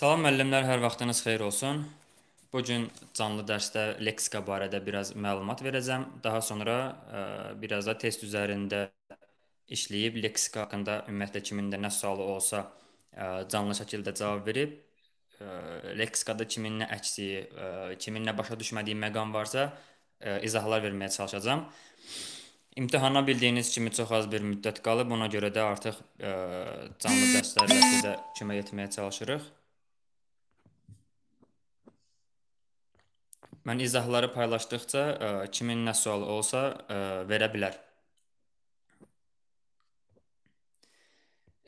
Salam müəllimlər, hər vaxtınız xeyir olsun. Bu gün canlı dərsdə leksika barədə biraz məlumat verəcəm. Daha sonra ə, e, biraz da test üzərində işləyib leksika haqqında ümumiyyətlə kimin də nə sualı olsa ə, e, canlı şəkildə cavab verib ə, e, leksikada kimin nə əksiyi, ə, kimin nə başa düşmədiyi məqam varsa ə, izahlar verməyə çalışacağam. İmtahana bildiyiniz kimi çox az bir müddət qalıb, ona görə də artıq ə, canlı dərslərlə sizə kömək etməyə çalışırıq. Mən izahları paylaşdıqca ə, e, kimin nə sualı olsa ə, e, verə bilər.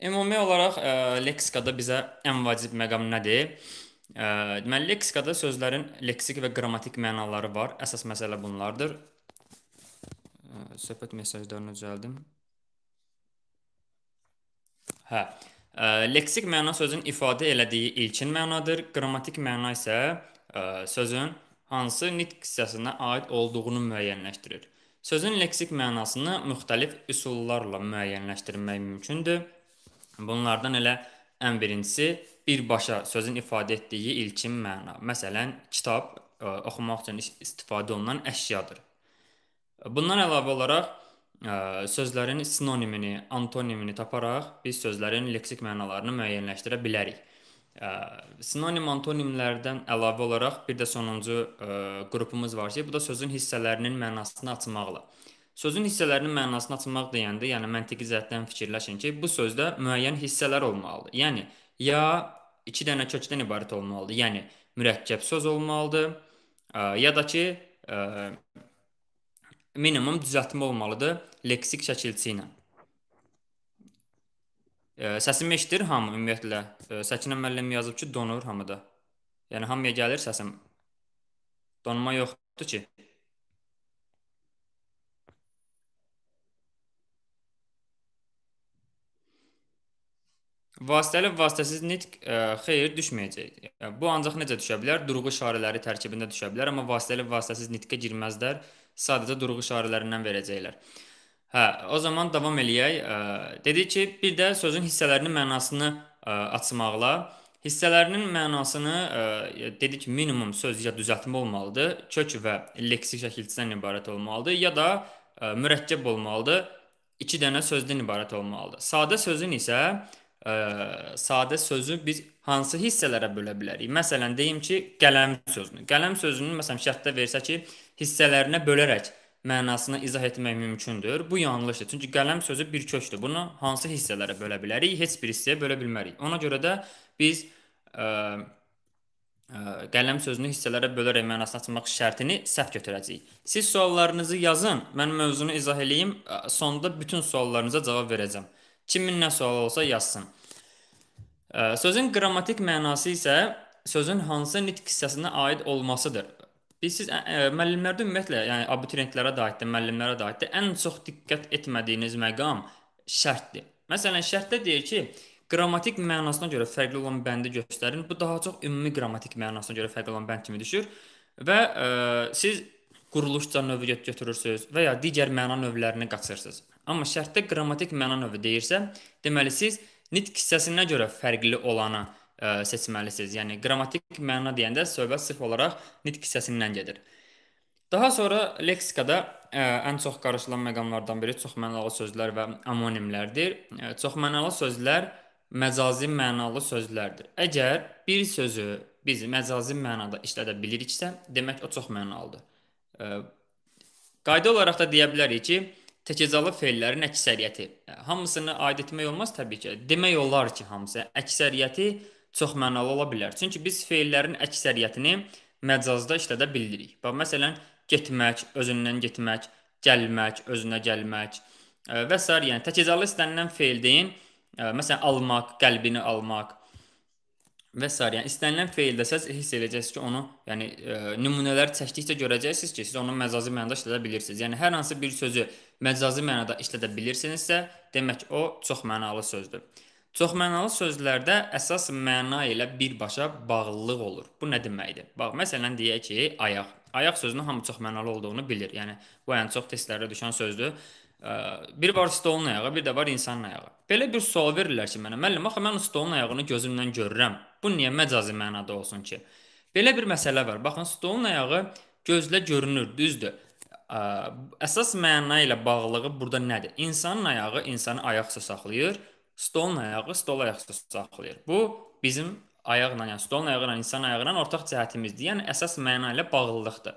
Ümumi olaraq ə, e, leksikada bizə ən vacib məqam nədir? Ə, deməli leksikada sözlərin leksik və qrammatik mənaları var. Əsas məsələ bunlardır. Ə, söhbət mesajlarını düzəldim. Hə. Ə, leksik məna sözün ifadə elədiyi ilkin mənadır. Qrammatik məna isə ə, sözün hansı nitq hissəsinə aid olduğunu müəyyənləşdirir. Sözün leksik mənasını müxtəlif üsullarla müəyyənləşdirmək mümkündür. Bunlardan elə ən birincisi birbaşa sözün ifadə etdiyi ilkin məna. Məsələn, kitab ə, e, oxumaq üçün istifadə olunan əşyadır. Bundan əlavə olaraq ə, e, sözlərin sinonimini, antonimini taparaq biz sözlərin leksik mənalarını müəyyənləşdirə bilərik. Sinonim antonimlərdən əlavə olaraq bir də sonuncu ə, qrupumuz var ki, bu da sözün hissələrinin mənasını açmaqla. Sözün hissələrinin mənasını açmaq deyəndə, yəni məntiqi cəhətdən fikirləşin ki, bu sözdə müəyyən hissələr olmalıdır. Yəni ya 2 dənə kökdən ibarət olmalıdır. Yəni mürəkkəb söz olmalıdır, ə, ya da ki ə, minimum düzəltmə olmalıdır leksik şəkilçi ilə. Səsimi eşidir hamı ümumiyyətlə. Səkinə müəllim yazıb ki, donur hamıda. Yəni hamıya gəlir səsim. Donma yoxdur ki. Vasitəli vasitəsiz nitq ə, e, xeyir düşməyəcək. E, bu ancaq necə düşə bilər? Durğu işarələri tərkibində düşə bilər, amma vasitəli vasitəsiz nitqə girməzlər. Sadəcə durğu işarələrindən verəcəklər. Hə, o zaman davam eləyək. Dedik ki, bir də sözün hissələrinin mənasını açmaqla hissələrinin mənasını dedik minimum söz ya düzəltmə olmalıdır, kök və leksik şəkilçisindən ibarət olmalıdır ya da mürəkkəb olmalıdır, 2 dənə sözdən ibarət olmalıdır. Sadə sözün isə ə, sadə sözü biz hansı hissələrə bölə bilərik? Məsələn deyim ki, qələm sözünü. Qələm sözünün məsələn şərtdə versə ki, hissələrinə bölərək mənasını izah etmək mümkündür. Bu yanlışdır. Çünki qələm sözü bir kökdür. Bunu hansı hissələrə bölə bilərik? Heç bir hissəyə bölə bilmərik. Ona görə də biz ə, e, ə, e, qələm sözünü hissələrə bölərək mənasını açmaq şərtini səhv götürəcəyik. Siz suallarınızı yazın, mən mövzunu izah eləyim, e, sonda bütün suallarınıza cavab verəcəm. Kimin nə sualı olsa yazsın. Ə, sözün qrammatik mənası isə sözün hansı nitq hissəsinə aid olmasıdır. Bilirsiniz, eh, eh, müəllimlərdə ümumiyyətlə, yəni abituriyentlərə də aiddir, müəllimlərə də aiddir. Ən çox diqqət etmədiyiniz məqam şərtdir. Məsələn, şərtdə deyir ki, qrammatik mənasına görə fərqli olan bəndi göstərin. Bu daha çox ümumi qrammatik mənasına görə fərqli olan bənd kimi düşür və ə, eh, siz quruluşca növü götürürsüz və ya digər məna növlərini qaçırsınız. Amma şərtdə qrammatik məna növü deyirsə, deməli siz nitq hissəsinə görə fərqli olanı ə, e, seçməlisiniz. Yəni qrammatik məna deyəndə söhbət sırf olaraq nitq hissəsindən gedir. Daha sonra leksikada ə, e, ən çox qarışılan məqamlardan biri çoxmənalı sözlər və amonimlərdir. Ə, e, çoxmənalı sözlər məcazi mənalı sözlərdir. Əgər bir sözü biz məcazi mənada işlədə biliriksə, demək o çoxmənalıdır. Ə, qayda olaraq da deyə bilərik ki, təkəzalı fellərin əksəriyyəti. Hamısını aid etmək olmaz təbii ki. Demək olar ki, hamısı əksəriyyəti çox mənalı ola bilər. Çünki biz feillərin əksəriyyətini məcazda işlədə bilirik. Bax məsələn, getmək, özündən getmək, gəlmək, özünə gəlmək e, və s. yəni təkcəli istənilən feil deyin, e, məsələn, almaq, qəlbini almaq və s. yəni istənilən feildəsiz hiss edəcəksiniz ki, onu, yəni e, nümunələr çəkdikcə görəcəksiniz ki, siz onu məcazi mənada işlədə bilirsiniz. Yəni hər hansı bir sözü məcazi mənada işlədə bilirsinizsə, demək o çox mənalı sözdür. Çoxmənalı sözlərdə əsas məna ilə birbaşa bağlılıq olur. Bu nə deməkdir? Bax, məsələn deyək ki, ayaq. Ayaq sözünün hamı çoxmənalı olduğunu bilir. Yəni bu ən çox testlərdə düşən sözdür. Bir var stolun ayağı, bir də var insanın ayağı. Belə bir sual verirlər ki, mənə müəllim, axı mən stolun ayağını gözümlə görürəm. Bu niyə məcazi mənada olsun ki? Belə bir məsələ var. Baxın, stolun ayağı gözlə görünür, düzdür? ə, əsas məna ilə bağlılığı burada nədir? İnsanın ayağı insanı ayaqsa saxlayır, stolun ayağı stol ayaqsız saxlayır. Bu bizim ayaqla, yəni stolun ayağı ilə insan ayağı ilə ortaq cəhətimizdir. Yəni əsas məna ilə bağlılıqdır.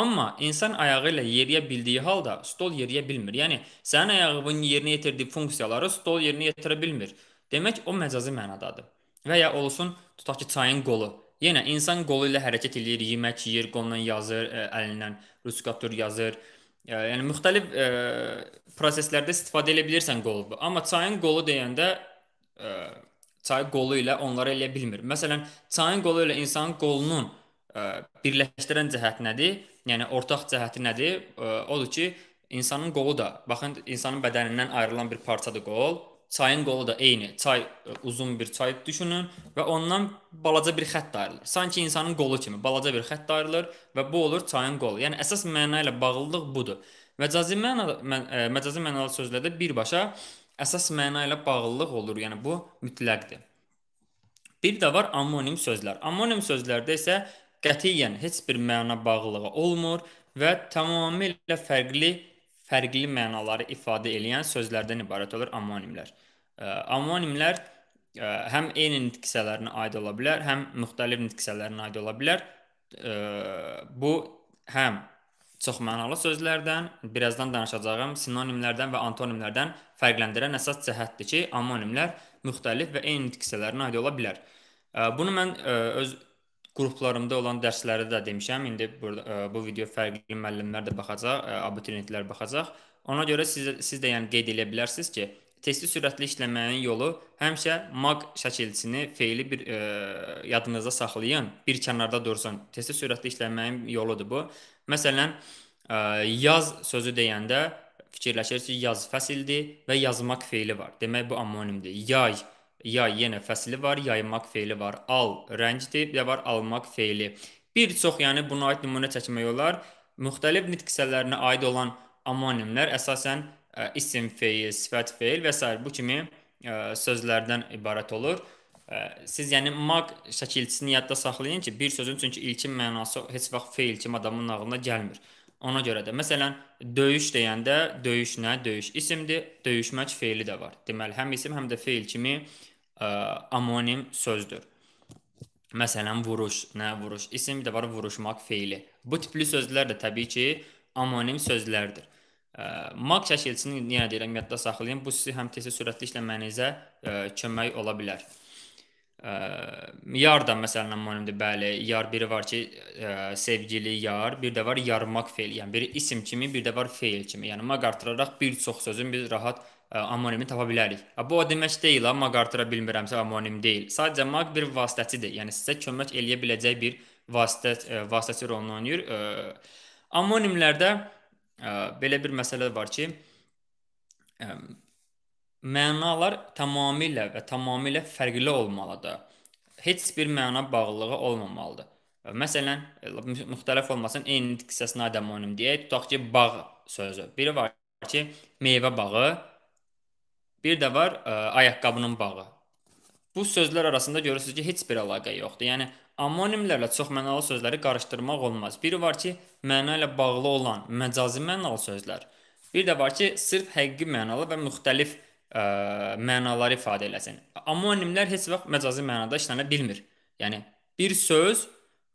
Amma insan ayağı ilə yeriyə bildiyi halda stol yeriyə bilmir. Yəni sənin ayağının yerinə yetirdiyi funksiyaları stol yerinə yetirə bilmir. Demək o məcazi mənadadır. Və ya olsun tutaq ki, çayın qolu. Yenə insan qolu ilə hərəkət eləyir, yemək yeyir, qolundan yazır, ə, əlindən ruskatör yazır. Ə, yəni müxtəlif ə, proseslərdə istifadə edə bilirsən qolu. Amma çayın qolu deyəndə ə, e, çay qolu ilə onları eləyə bilmir. Məsələn, çayın qolu ilə insanın qolunun ə, e, birləşdirən cəhət nədir? Yəni ortaq cəhəti nədir? Ə, e, odur ki, insanın qolu da, baxın, insanın bədənindən ayrılan bir parçadır qol. Çayın qolu da eyni. Çay uzun bir çay düşünün və ondan balaca bir xətt ayrılır. Sanki insanın qolu kimi balaca bir xətt ayrılır və bu olur çayın qolu. Yəni əsas məna ilə bağlılıq budur. Məcazi məna mən, ə, e, məcazi mənalı sözlərdə birbaşa əsas məna ilə bağlılıq olur. Yəni bu mütləqdir. Bir də var amonim sözlər. Amonim sözlərdə isə qətiyyən heç bir məna bağlılığı olmur və tamamilə fərqli fərqli mənaları ifadə edən sözlərdən ibarət olur amonimlər. E, amonimlər e, həm eyni nitq hissələrinə aid ola bilər, həm müxtəlif nitq hissələrinə aid ola bilər. Bu həm çoxmənalı sözlərdən, birazdan danışacağım sinonimlərdən və antonimlərdən fərqləndirən əsas cəhətdir ki, amonimlər müxtəlif və eyni nitqisələrinə aid ola bilər. Bunu mən öz qruplarımda olan dərslərdə də demişəm. İndi burada bu video fərqli müəllimlər də baxacaq, abituriyentlər baxacaq. Ona görə siz siz də yəni qeyd edə bilərsiniz ki, testi sürətli işləməyin yolu həmişə maq şəkilçisini feili bir ə, yadınızda saxlayın, bir kənarda dursun. Testi sürətli işləməyin yoludur bu. Məsələn, e, yaz sözü deyəndə fikirləşirsiniz yaz fəsildir və yazmaq feili var. Demək bu amonimdir. Yay, yay yenə fəsli var, yaymaq feili var. Al rəngdir, bir də var almaq feili. Bir çox, yəni buna aid nümunə çəkmək olar. Müxtəlif nitq hissələrinə aid olan amonimlər əsasən ə, e, isim feil, sifət feil və s. bu kimi ə, e, sözlərdən ibarət olur siz yəni maq şəkilçisini yadda saxlayın ki, bir sözün çünki ilkin mənası heç vaxt feil kimi adamın ağlına gəlmir. Ona görə də məsələn döyüş deyəndə döyüş nə? Döyüş isimdir, döyüşmək feili də var. Deməli həm isim, həm də feil kimi ə, amonim sözdür. Məsələn vuruş, nə vuruş? İsim də var, vuruşmaq feili. Bu tipli sözlər də təbii ki, amonim sözlərdir. Ə, maq şəkilçisini yenə yəni deyirəm, yadda saxlayın. Bu sizi həm tez sürətli işləmənizə ə, kömək ola bilər yar da məsələn homonimdir, bəli. Yar biri var ki, ə, sevgili yar, bir də var yarmaq feil, yəni biri isim kimi, bir də var feil kimi. Yəni maq artıraraq bir çox sözün biz rahat homonimi tapa bilərik. Bu o demək deyil, maq artıra bilmirəmsə homonim deyil. Sadəcə maq bir vasitəçidir. Yəni sizə kömək eləyə biləcək bir vasitə ə, vasitəçi rolunu oynayır. Homonimlərdə belə bir məsələ var ki, ə, mənalar tamamilə və tamamilə fərqli olmalıdır. Heç bir məna bağlılığı olmamalıdır. Məsələn, müxtəlif olmasın, eyni diksiyasına adəmonim deyək, tutaq ki, bağ sözü. Biri var ki, meyvə bağı, bir də var ə, ayaqqabının bağı. Bu sözlər arasında görürsüz ki, heç bir əlaqə yoxdur. Yəni amonimlərlə çoxmənalı sözləri qarışdırmaq olmaz. Biri var ki, məna ilə bağlı olan məcazi mənalı sözlər. Bir də var ki, sırf həqiqi mənalı və müxtəlif mənalı ə, mənaları ifadə eləsin. Amonimlər heç vaxt məcazi mənada işlənə bilmir. Yəni bir söz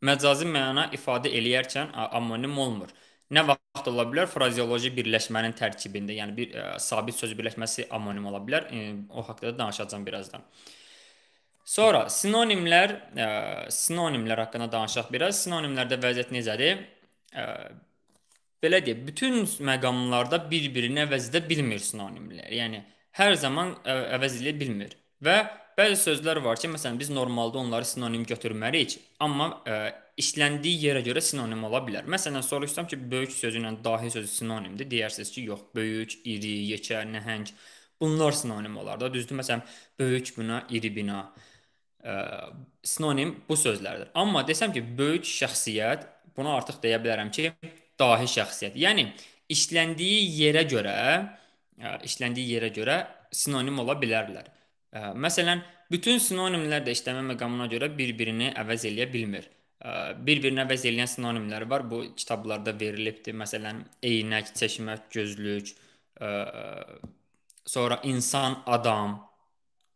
məcazi məna ifadə eləyərkən amonim olmur. Nə vaxt ola bilər? Frazeoloji birləşmənin tərkibində, yəni bir ə, sabit söz birləşməsi amonim ola bilər. E, o haqqda da danışacağam birazdan. Sonra sinonimlər, ə, sinonimlər haqqında danışaq biraz. Sinonimlərdə vəziyyət necədir? Ə, belə deyək, bütün məqamlarda bir-birini əvəzlədə bilmir sinonimlər. Yəni hər zaman əvəz eləyə bilmir. Və bəzi sözlər var ki, məsələn biz normalda onları sinonim götürmərik, amma ə, işləndiyi yerə görə sinonim ola bilər. Məsələn soruşsam ki, böyük sözü ilə dahi sözü sinonimdir, deyərsiniz ki, yox, böyük, iri, yekə, nəhəng bunlar sinonim olar da, düzdür? Məsələn, böyük bina, iri bina ə, sinonim bu sözlərdir. Amma desəm ki, böyük şəxsiyyət, buna artıq deyə bilərəm ki, dahi şəxsiyyət. Yəni işləndiyi yerə görə E, işləndiyi yerə görə sinonim ola bilərlər. E, məsələn, bütün sinonimlər də işləmə məqamına görə bir-birini əvəz eləyə bilmir. E, Bir-birinə əvəz eləyən sinonimlər var. Bu kitablarda verilibdi. Məsələn, eynək, çeşmək, gözlük, sonra insan, adam,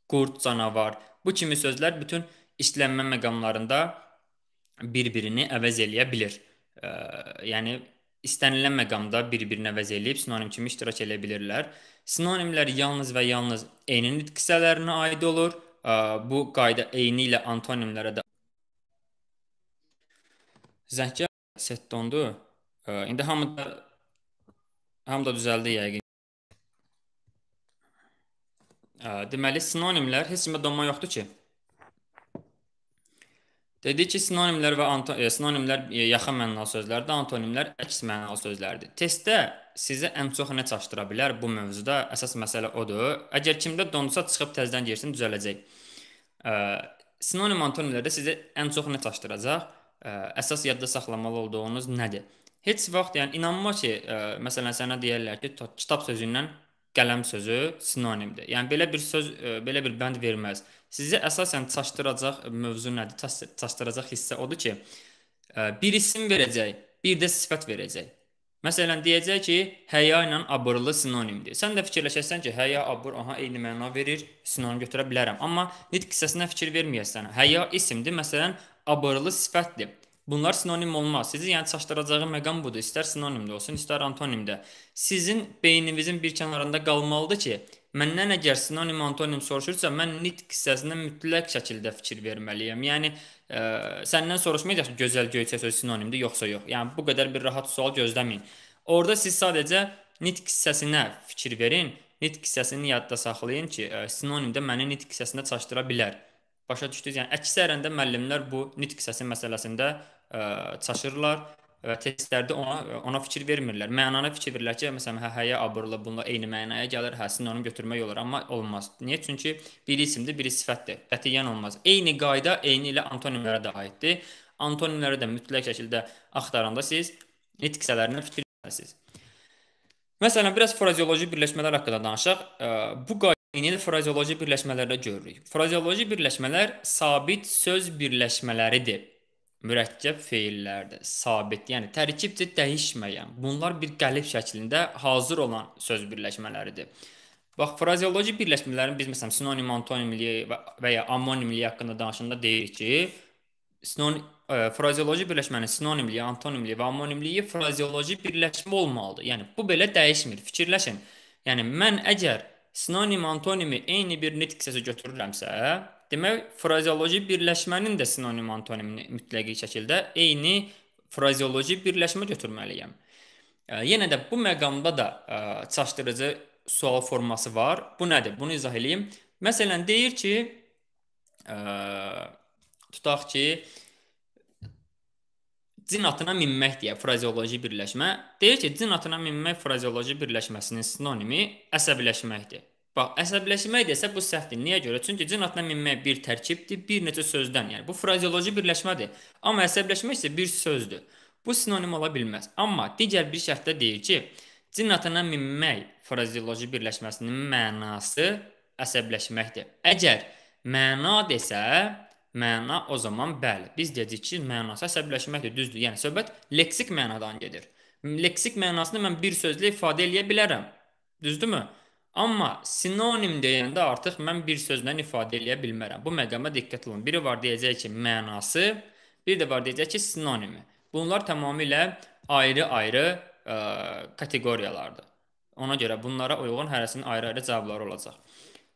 qurd, canavar. Bu kimi sözlər bütün işlənmə məqamlarında bir-birini əvəz eləyə bilər. Yəni istənilən məqamda bir-birinə vəz eləyib sinonim kimi iştirak edə bilirlər. Sinonimlər yalnız və yalnız eyni nitq hissələrinə aid olur. Bu qayda eyni ilə antonimlərə də Zəhkə setdondur. İndi hamı da hamı da düzəldi yəqin. Deməli sinonimlər heç kimə donma yoxdur ki. Dedi ki, sinonimlər və anto e, sinonimlər e, yaxın mənalı sözlərdir, antonimlər əks mənalı sözlərdir. Testdə sizə ən çox nə çaşdıra bilər bu mövzuda əsas məsələ odur. Əgər kimdə dondusa çıxıb təzədən girsin, düzələcək. Ə, e, sinonim antonimlərdə sizə ən çox nə çaşdıracaq? Ə, əsas yadda saxlamalı olduğunuz nədir? Heç vaxt, yəni inanma ki, ə, məsələn sənə deyirlər ki, kitab sözündən qələm sözü sinonimdir. Yəni belə bir söz e, belə bir bənd verməz. Sizi əsasən çaşdıracaq mövzu nədir? Çaşdıracaq hissə odur ki, e, bir isim verəcək, bir də sifət verəcək. Məsələn deyəcək ki, həya ilə abırlı sinonimdir. Sən də fikirləşəsən ki, həya abır aha eyni məna verir, sinonim götürə bilərəm. Amma nitq hissəsinə fikir verməyəsən. Həya isimdir, məsələn, abırlı sifətdir. Bunlar sinonim olmaz. Sizi yəni çaşdıracağı məqam budur. İstər sinonimdə olsun, istər antonimdə. Sizin beyninizin bir kənarında qalmalıdır ki, məndən əgər sinonim, antonim soruşursa, mən nitq hissəsində mütləq şəkildə fikir verməliyəm. Yəni ə, e, səndən soruşmayacaq ki, gözəl göyçə söz sinonimdir yoxsa yox. Yəni bu qədər bir rahat sual gözləməyin. Orda siz sadəcə nitq hissəsinə fikir verin, nitq hissəsini yadda saxlayın ki, ə, e, sinonimdə məni nitq hissəsində çaşdıra bilər. Başa düşdünüz? Yəni əksərən də müəllimlər bu nitq səsi məsələsində ə, e, çaşırırlar və testlərdə ona ona fikir vermirlər. Mənana fikir verirlər ki, məsələn, həhəyə abırlı bununla eyni mənaya gəlir, həsini onu götürmək olar, amma olmaz. Niyə? Çünki biri isimdir, biri sifətdir. Qətiyyən olmaz. Eyni qayda eyni ilə antonimlərə də aiddir. Antonimləri də mütləq şəkildə axtaranda siz nitq hissələrinə fikir verirsiniz. Məsələn, biraz frazeoloji birləşmələr haqqında danışaq. E, bu qayda Eyni frazeoloji birləşmələrdə görürük. Frazeoloji birləşmələr sabit söz birləşmələridir. Mürəkkəb feillərdir. Sabit, yəni tərkibcə dəyişməyən. Bunlar bir qəlib şəklində hazır olan söz birləşmələridir. Bax, frazeoloji birləşmələrin biz məsələn sinonim, antonimliyi və ya amonimliyi haqqında danışanda deyirik ki, sinonim ə, e, frazeoloji birləşmənin sinonimliyi, antonimliyi və amonimliyi frazeoloji birləşmə olmalıdır. Yəni bu belə dəyişmir. Fikirləşin. Yəni mən əgər sinonim, antonimi eyni bir nitq səsi götürürəmsə, demək frazeoloji birləşmənin də sinonim, antonimini mütləqi şəkildə eyni frazeoloji birləşmə götürməliyəm. E, yenə də bu məqamda da e, çaşdırıcı sual forması var. Bu nədir? Bunu izah eləyim. Məsələn, deyir ki, ə, e, tutaq ki, cin atına minmək deyə frazeoloji birləşmə deyir ki, cin atına minmək frazeoloji birləşməsinin sinonimi əsəbiləşməkdir. Bax, əsəbiləşmək desə bu səhvdir. Niyə görə? Çünki cin atına minmək bir tərkibdir, bir neçə sözdən. Yəni bu frazeoloji birləşmədir. Amma əsəbiləşmək isə bir sözdür. Bu sinonim ola bilməz. Amma digər bir şərtdə deyir ki, cin atına minmək frazeoloji birləşməsinin mənası əsəbiləşməkdir. Əgər məna desə, məna o zaman bəli. Biz dedik ki, mənası əsəbləşməkdir, düzdür. Yəni söhbət leksik mənadan gedir. Leksik mənasını mən bir sözlə ifadə eləyə bilərəm. Düzdürmü? Amma sinonim deyəndə artıq mən bir sözlə ifadə eləyə bilmərəm. Bu məqama diqqət olun. Biri var deyəcək ki, mənası, bir də var deyəcək ki, sinonimi. Bunlar tamamilə ayrı-ayrı e, kateqoriyalardır. Ona görə bunlara uyğun hərəsinin ayrı-ayrı cavabları olacaq.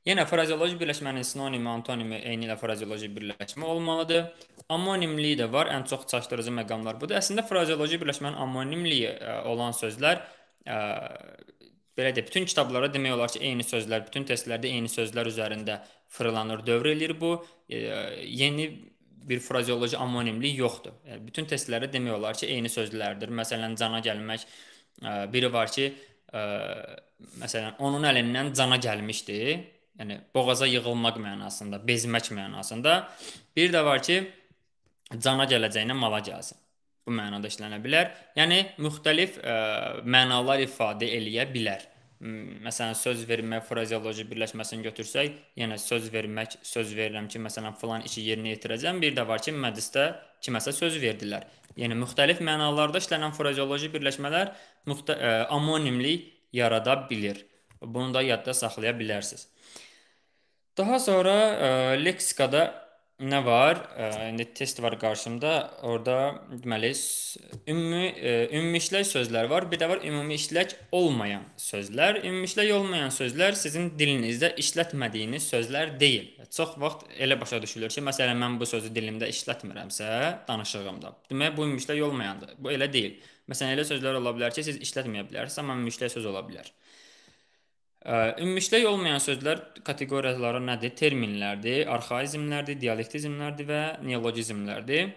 Yenə frazeoloji birləşmənin sinonimi, antonimi eyni ilə frazeoloji birləşmə olmalıdır. Amonimliyi də var, ən çox çaşdırıcı məqamlar budur. Əslində frazeoloji birləşmənin amonimliyi e, olan sözlər ə, e, belə də bütün kitablara demək olar ki, eyni sözlər, bütün testlərdə eyni sözlər üzərində fırlanır, dövr eləyir bu. Ə, e, yeni bir frazeoloji amonimlik yoxdur. Yəni bütün testlərdə demək olar ki, eyni sözlərdir. Məsələn, cana gəlmək ə, biri var ki, ə, məsələn, onun əlindən cana gəlmişdi yəni boğaza yığılmaq mənasında, bezmək mənasında. Bir də var ki, cana gələcəyinə mala gəlsin. Bu mənada işlənə bilər. Yəni müxtəlif ə, e, mənalar ifadə eləyə bilər. Məsələn, söz vermək frazeoloji birləşməsini götürsək, yenə yəni söz vermək, söz verirəm ki, məsələn, falan işi yerinə yetirəcəm. Bir də var ki, məclisdə kiməsə söz verdilər. Yəni müxtəlif mənalarda işlənən frazeoloji birləşmələr ə, e, amonimlik yarada bilir. Bunu da yadda saxlaya bilərsiniz. Daha sonra ə, e, leksikada nə var? E, ə, indi test var qarşımda. Orda deməli ümumi ə, e, ümumi işlək sözlər var, bir də var ümumi işlək olmayan sözlər. Ümumi işlək olmayan sözlər sizin dilinizdə işlətmədiyiniz sözlər deyil. Çox vaxt elə başa düşülür ki, məsələn mən bu sözü dilimdə işlətmirəmsə, danışığımda. Demək bu ümumi işlək olmayandır. Bu elə deyil. Məsələn elə sözlər ola bilər ki, siz işlətməyə bilərsiniz, amma ümumi işlək söz ola bilər. Ümumilikdə olmayan sözlər kateqoriyaları nədir? Terminlərdir, arxaizmlərdir, dialektizmlərdir və neologizmlərdir.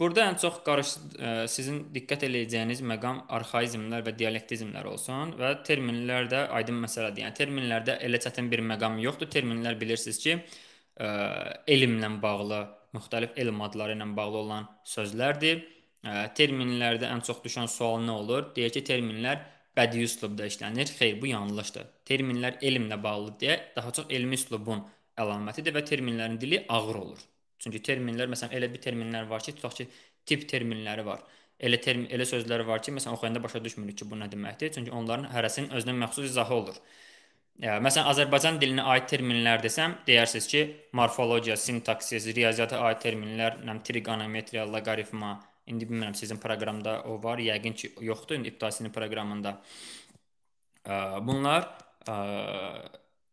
Burada ən çox qarış e, sizin diqqət eləyəcəyiniz məqam arxaizmlər və dialektizmlər olsun və terminlər də aydın məsələdir. Yəni terminlərdə elə çətin bir məqam yoxdur. Terminlər bilirsiniz ki, ə, e, elmlə bağlı, müxtəlif elm adları ilə bağlı olan sözlərdir. Ə, e, terminlərdə ən çox düşən sual nə olur? Deyək ki, terminlər bədii üslubda işlənir. Xeyr, bu yanlışdır. Terminlər elmlə bağlı deyə daha çox elmi üslubun əlamətidir və terminlərin dili ağır olur. Çünki terminlər məsələn elə bir terminlər var ki, tutaq ki, tip terminləri var. Elə term elə sözlər var ki, məsələn oxuyanda başa düşmürük ki, bu nə deməkdir. Çünki onların hərəsinin özünə məxsus izahı olur. Ya, məsələn Azərbaycan dilinə aid terminlər desəm, deyərsiniz ki, morfologiya, sintaksis, riyaziyyata aid terminlər, nə trigonometriya, loqaritma, İndi bilmirəm sizin proqramda o var, yəqin ki, yoxdur indi ibtasinin proqramında. Bunlar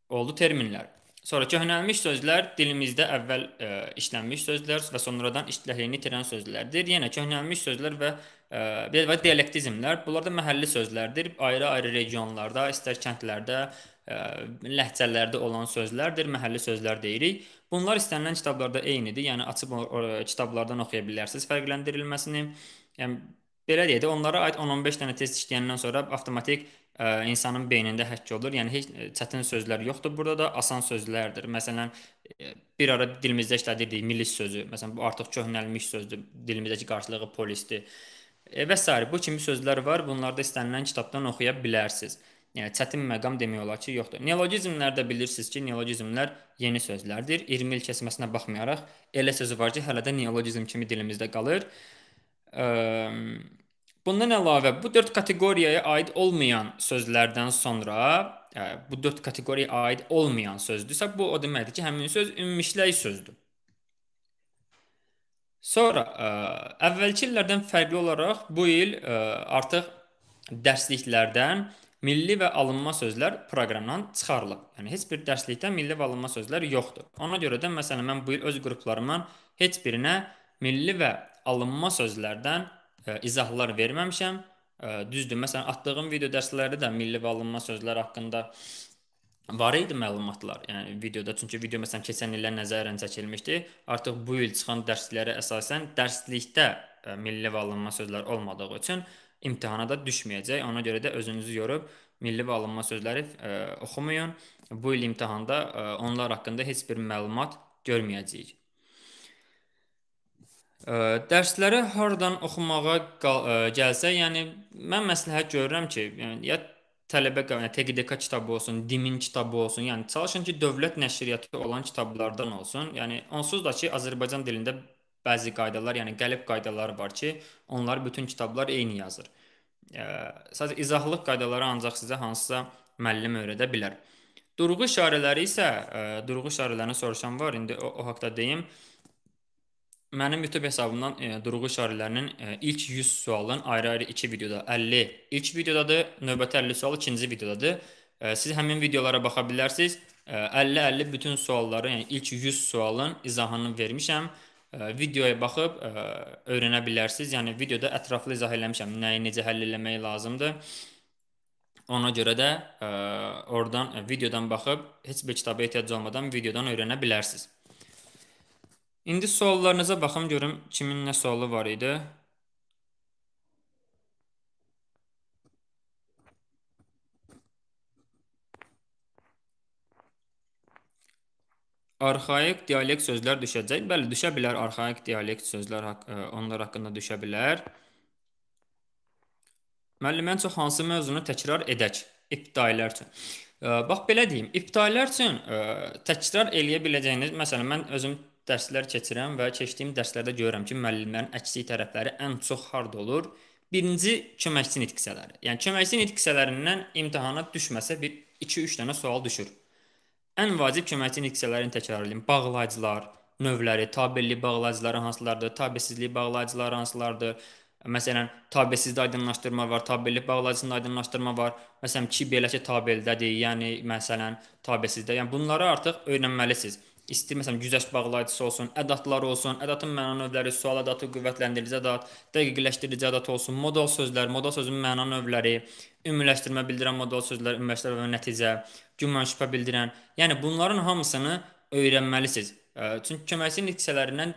oldu terminlər. Sonra köhnəlmiş sözlər dilimizdə əvvəl ə, işlənmiş sözlər və sonradan iştihliyini itirən sözlərdir. Yenə köhnəlmiş sözlər və belə və dialektizmlər. Bunlar da məhəlli sözlərdir. Ayrı-ayrı regionlarda, istər kəndlərdə, ləhcələrdə olan sözlərdir, məhəlli sözlər deyirik. Bunlar istənilən kitablarda eynidir. Yəni açıb kitablardan oxuya bilərsiniz fərqləndirilməsini. Yəni belə deyək də onlara aid 10-15 dənə test işləyəndən sonra avtomatik ə, insanın beynində həkk olur. Yəni heç çətin sözlər yoxdur burada da, asan sözlərdir. Məsələn, bir ara dilimizdə işlədirdik milis sözü. Məsələn, bu artıq köhnəlmiş sözdür. Dilimizdəki qarşılığı polisdir. E, və s. bu kimi sözlər var. Bunlarda istənilən kitabdan oxuya bilərsiniz. Yəni çətin məqam demək olar ki, yoxdur. Neologizmlər də bilirsiniz ki, neologizmlər yeni sözlərdir. 20 il keçməsinə baxmayaraq elə sözü var ki, hələ də neologizm kimi dilimizdə qalır. Ehm, bundan əlavə bu 4 kateqoriyaya aid olmayan sözlərdən sonra e, bu 4 kateqoriyaya aid olmayan sözdürsə, bu o deməkdir ki, həmin söz ümumiləşik sözdür. Sonra ə, e, əvvəlki illərdən fərqli olaraq bu il ə, e, artıq dərsliklərdən milli və alınma sözlər proqramdan çıxarılıb. Yəni heç bir dərslikdə milli və alınma sözlər yoxdur. Ona görə də məsələn mən bu il öz qruplarımdan heç birinə milli və alınma sözlərdən ə, e, izahlar verməmişəm. Ə, e, düzdür, məsələn atdığım video dərslərdə də milli və alınma sözlər haqqında var idi məlumatlar. Yəni videoda çünki video məsələn keçən illər nəzərən çəkilmişdi. Artıq bu il çıxan dərslərə əsasən dərslikdə ə, e, milli və alınma sözlər olmadığı üçün imtahana da düşməyəcək. Ona görə də özünüzü yorub milli və alınma sözləri ə, e, oxumayın. Bu il imtahanda ə, e, onlar haqqında heç bir məlumat görməyəcəyik. Ə, e, dərsləri hardan oxumağa ə, gəlsə, yəni mən məsləhət görürəm ki, yəni ya tələbə yəni TQDK kitabı olsun, DİM-in kitabı olsun, yəni çalışın ki, dövlət nəşriyyatı olan kitablardan olsun. Yəni onsuz da ki, Azərbaycan dilində bəzi qaydalar, yəni qəlib qaydaları var ki, onları bütün kitablar eyni yazır. E, sadəcə izahlıq qaydaları ancaq sizə hansısa müəllim öyrədə bilər. Durğu işarələri isə, e, durğu işarələrini soruşan var, indi o, o haqqda deyim. Mənim YouTube hesabımdan e, durğu işarələrinin e, ilk 100 sualın ayrı-ayrı 2 videoda 50 ilk videodadır, növbəti 50 sual ikinci videodadır. E, siz həmin videolara baxa bilərsiniz. 50-50 bütün sualları, yəni ilk 100 sualın izahını vermişəm videoya baxıb ə, öyrənə bilərsiniz. Yəni videoda ətraflı izah eləmişəm, nəyi necə həll etmək lazımdır. Ona görə də ə, oradan ə, videodan baxıb heç bir kitaba ehtiyac olmadan videodan öyrənə bilərsiniz. İndi suallarınıza baxım görüm kimin nə sualı var idi. Arxaik dialekt sözlər düşəcək. Bəli, düşə bilər arxaik dialekt sözlər haqq e, onlar haqqında düşə bilər. Müəllim, ən çox hansı mövzunu təkrar edək ibtidailər üçün? E, bax belə deyim, ibtidailər üçün e, təkrar eləyə biləcəyiniz, məsələn, mən özüm dərslər keçirəm və keçdiyim dərslərdə görürəm ki, müəllimlərin əksik tərəfləri ən çox harda olur? Birinci köməkçi nitqisələri. Yəni köməkçi nitqisələrindən imtahana düşməsə bir 2-3 dənə sual düşür. Ən vacib köməkçi indeksiyələrin təkrar edin. Bağlaclar növləri, tabelli bağlacları hansılardır, tabesizlik bağlacları hansılardır? Məsələn, tabelsizdə aydınlaşdırma var, tabelli bağlacında aydınlaşdırma var. Məsələn, ki belə ki tabeldədir, yəni məsələn, tabelsizdə. Yəni bunları artıq öyrənməlisiniz istir məsələn güzəş bağlayıcısı olsun, ədatlar olsun, ədatın məna növləri, sual ədatı, qüvvətləndirici ədat, dəqiqləşdirici ədat olsun, modal sözlər, modal sözün məna növləri, ümumiləşdirmə bildirən modal sözlər, ümumiləşdirmə və nəticə, güman şübhə bildirən. Yəni bunların hamısını öyrənməlisiniz. Çünki köməkçinin hissələrindən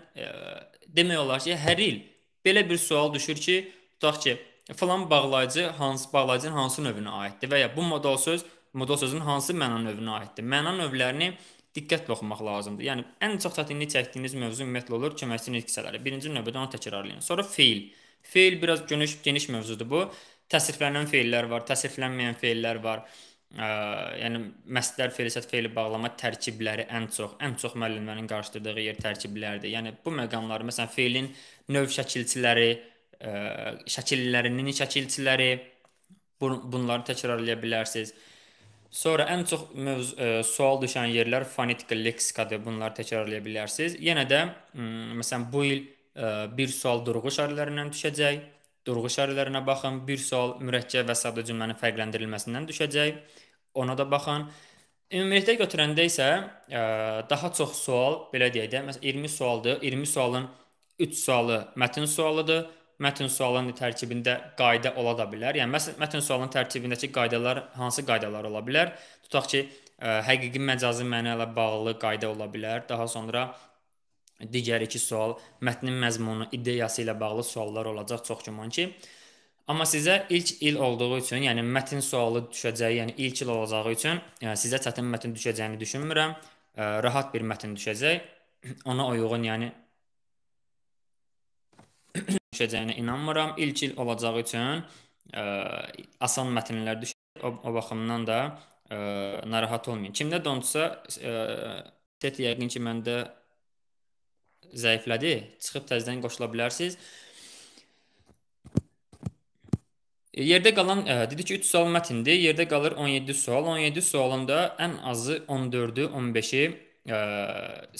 demək olar ki, hər il belə bir sual düşür ki, tutaq ki, falan bağlayıcı hansı bağlayıcının hansı növünə aiddir və ya bu modal söz modal sözün hansı məna növünə aiddir? Məna növlərini diqqətlə oxumaq lazımdır. Yəni ən çox çətinlik çəkdiyiniz mövzu ümumiyyətlə olur köməkçi nitqisələri. Birinci növbədə onu təkrarlayın. Sonra feil. Feil biraz geniş geniş mövzudur bu. Təsriflənən feillər var, təsriflənməyən feillər var. Ə, yəni məsdər feili, sət feili bağlama tərkibləri ən çox, ən çox müəllimlərin qarşılaşdırdığı yer tərkiblərdir. Yəni bu məqamları, məsələn, feilin növ şəkilçiləri, ə, şəkillərinin şəkilçiləri bu, bunları təkrarlaya bilərsiniz. Sonra ən çox mövzu, ə, e, sual düşən yerlər fonetik leksikadır. Bunları təkrarlaya bilərsiniz. Yenə də hmm, məsələn bu il ə, e, bir sual durğu işarələrindən düşəcək. Durğu işarələrinə baxın. Bir sual mürəkkəb və sadə cümlənin fərqləndirilməsindən düşəcək. Ona da baxın. Ümumilikdə götürəndə isə ə, e, daha çox sual, belə deyək də, məsələn 20 sualdır. 20 sualın 3 sualı mətn sualıdır mətn sualının tərkibində qayda ola da bilər. Yəni məsələn, mətn sualının tərkibindəki qaydalar hansı qaydalar ola bilər? Tutaq ki, ə, e, həqiqi məcazi məna ilə bağlı qayda ola bilər. Daha sonra digər iki sual mətnin məzmunu, ideyası ilə bağlı suallar olacaq çox güman ki. Amma sizə ilk il olduğu üçün, yəni mətn sualı düşəcəyi, yəni ilk il olacağı üçün yəni, sizə çətin mətn düşəcəyini düşünmürəm. Ə, e, rahat bir mətn düşəcək. Ona uyğun, yəni düşəcəyinə inanmıram. İlk il olacağı üçün ə, e, asan mətnlər düşür. O, o baxımdan da ə, e, narahat olmayın. Kimdə dondusa e, set yəqin ki məndə zəiflədi. Çıxıb təzədən qoşula bilərsiniz. Yerdə qalan ə, dedi ki 3 sual mətndir. Yerdə qalır 17 sual. 17 sualında ən azı 14-ü, 15-i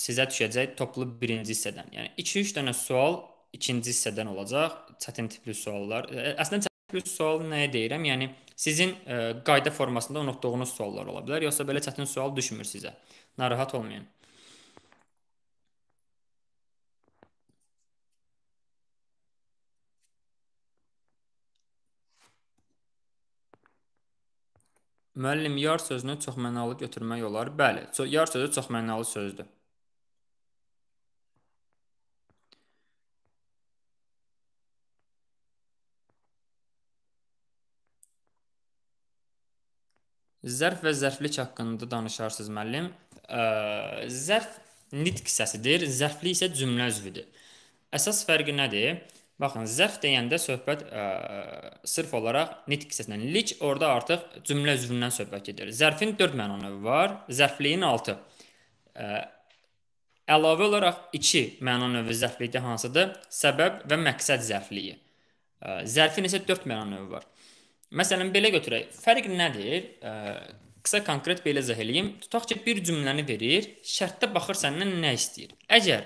sizə düşəcək toplu birinci hissədən. Yəni 2-3 dənə sual ikinci hissədən olacaq. Çətin tipli suallar. E, əslində çətin tipli sual nəyə deyirəm? Yəni sizin ə, e, qayda formasında unutduğunuz suallar ola bilər, yoxsa belə çətin sual düşmür sizə. Narahat olmayın. Müəllim, yar sözünü çoxmənalı götürmək olar. Bəli, yar sözü çoxmənalı sözdür. Zərf və zərflik haqqında danışarsınız müəllim. Ə, zərf nitq hissəsidir, zərflik isə cümlə üzvüdür. Əsas fərqi nədir? Baxın, zərf deyəndə söhbət ə, sırf olaraq nitq hissəsindən, lik orada artıq cümlə üzvündən söhbət gedir. Zərfin 4 mənanı var, zərfliyin 6. Ə, əlavə olaraq 2 məna növü zərflikdə hansıdır? Səbəb və məqsəd zərfliyi. Ə, zərfin isə 4 məna növü var. Məsələn, belə götürək. Fərq nədir? E, qısa konkret belə izah eləyim. Tutaq ki, bir cümləni verir, şərtdə baxır səndən nə istəyir. Əgər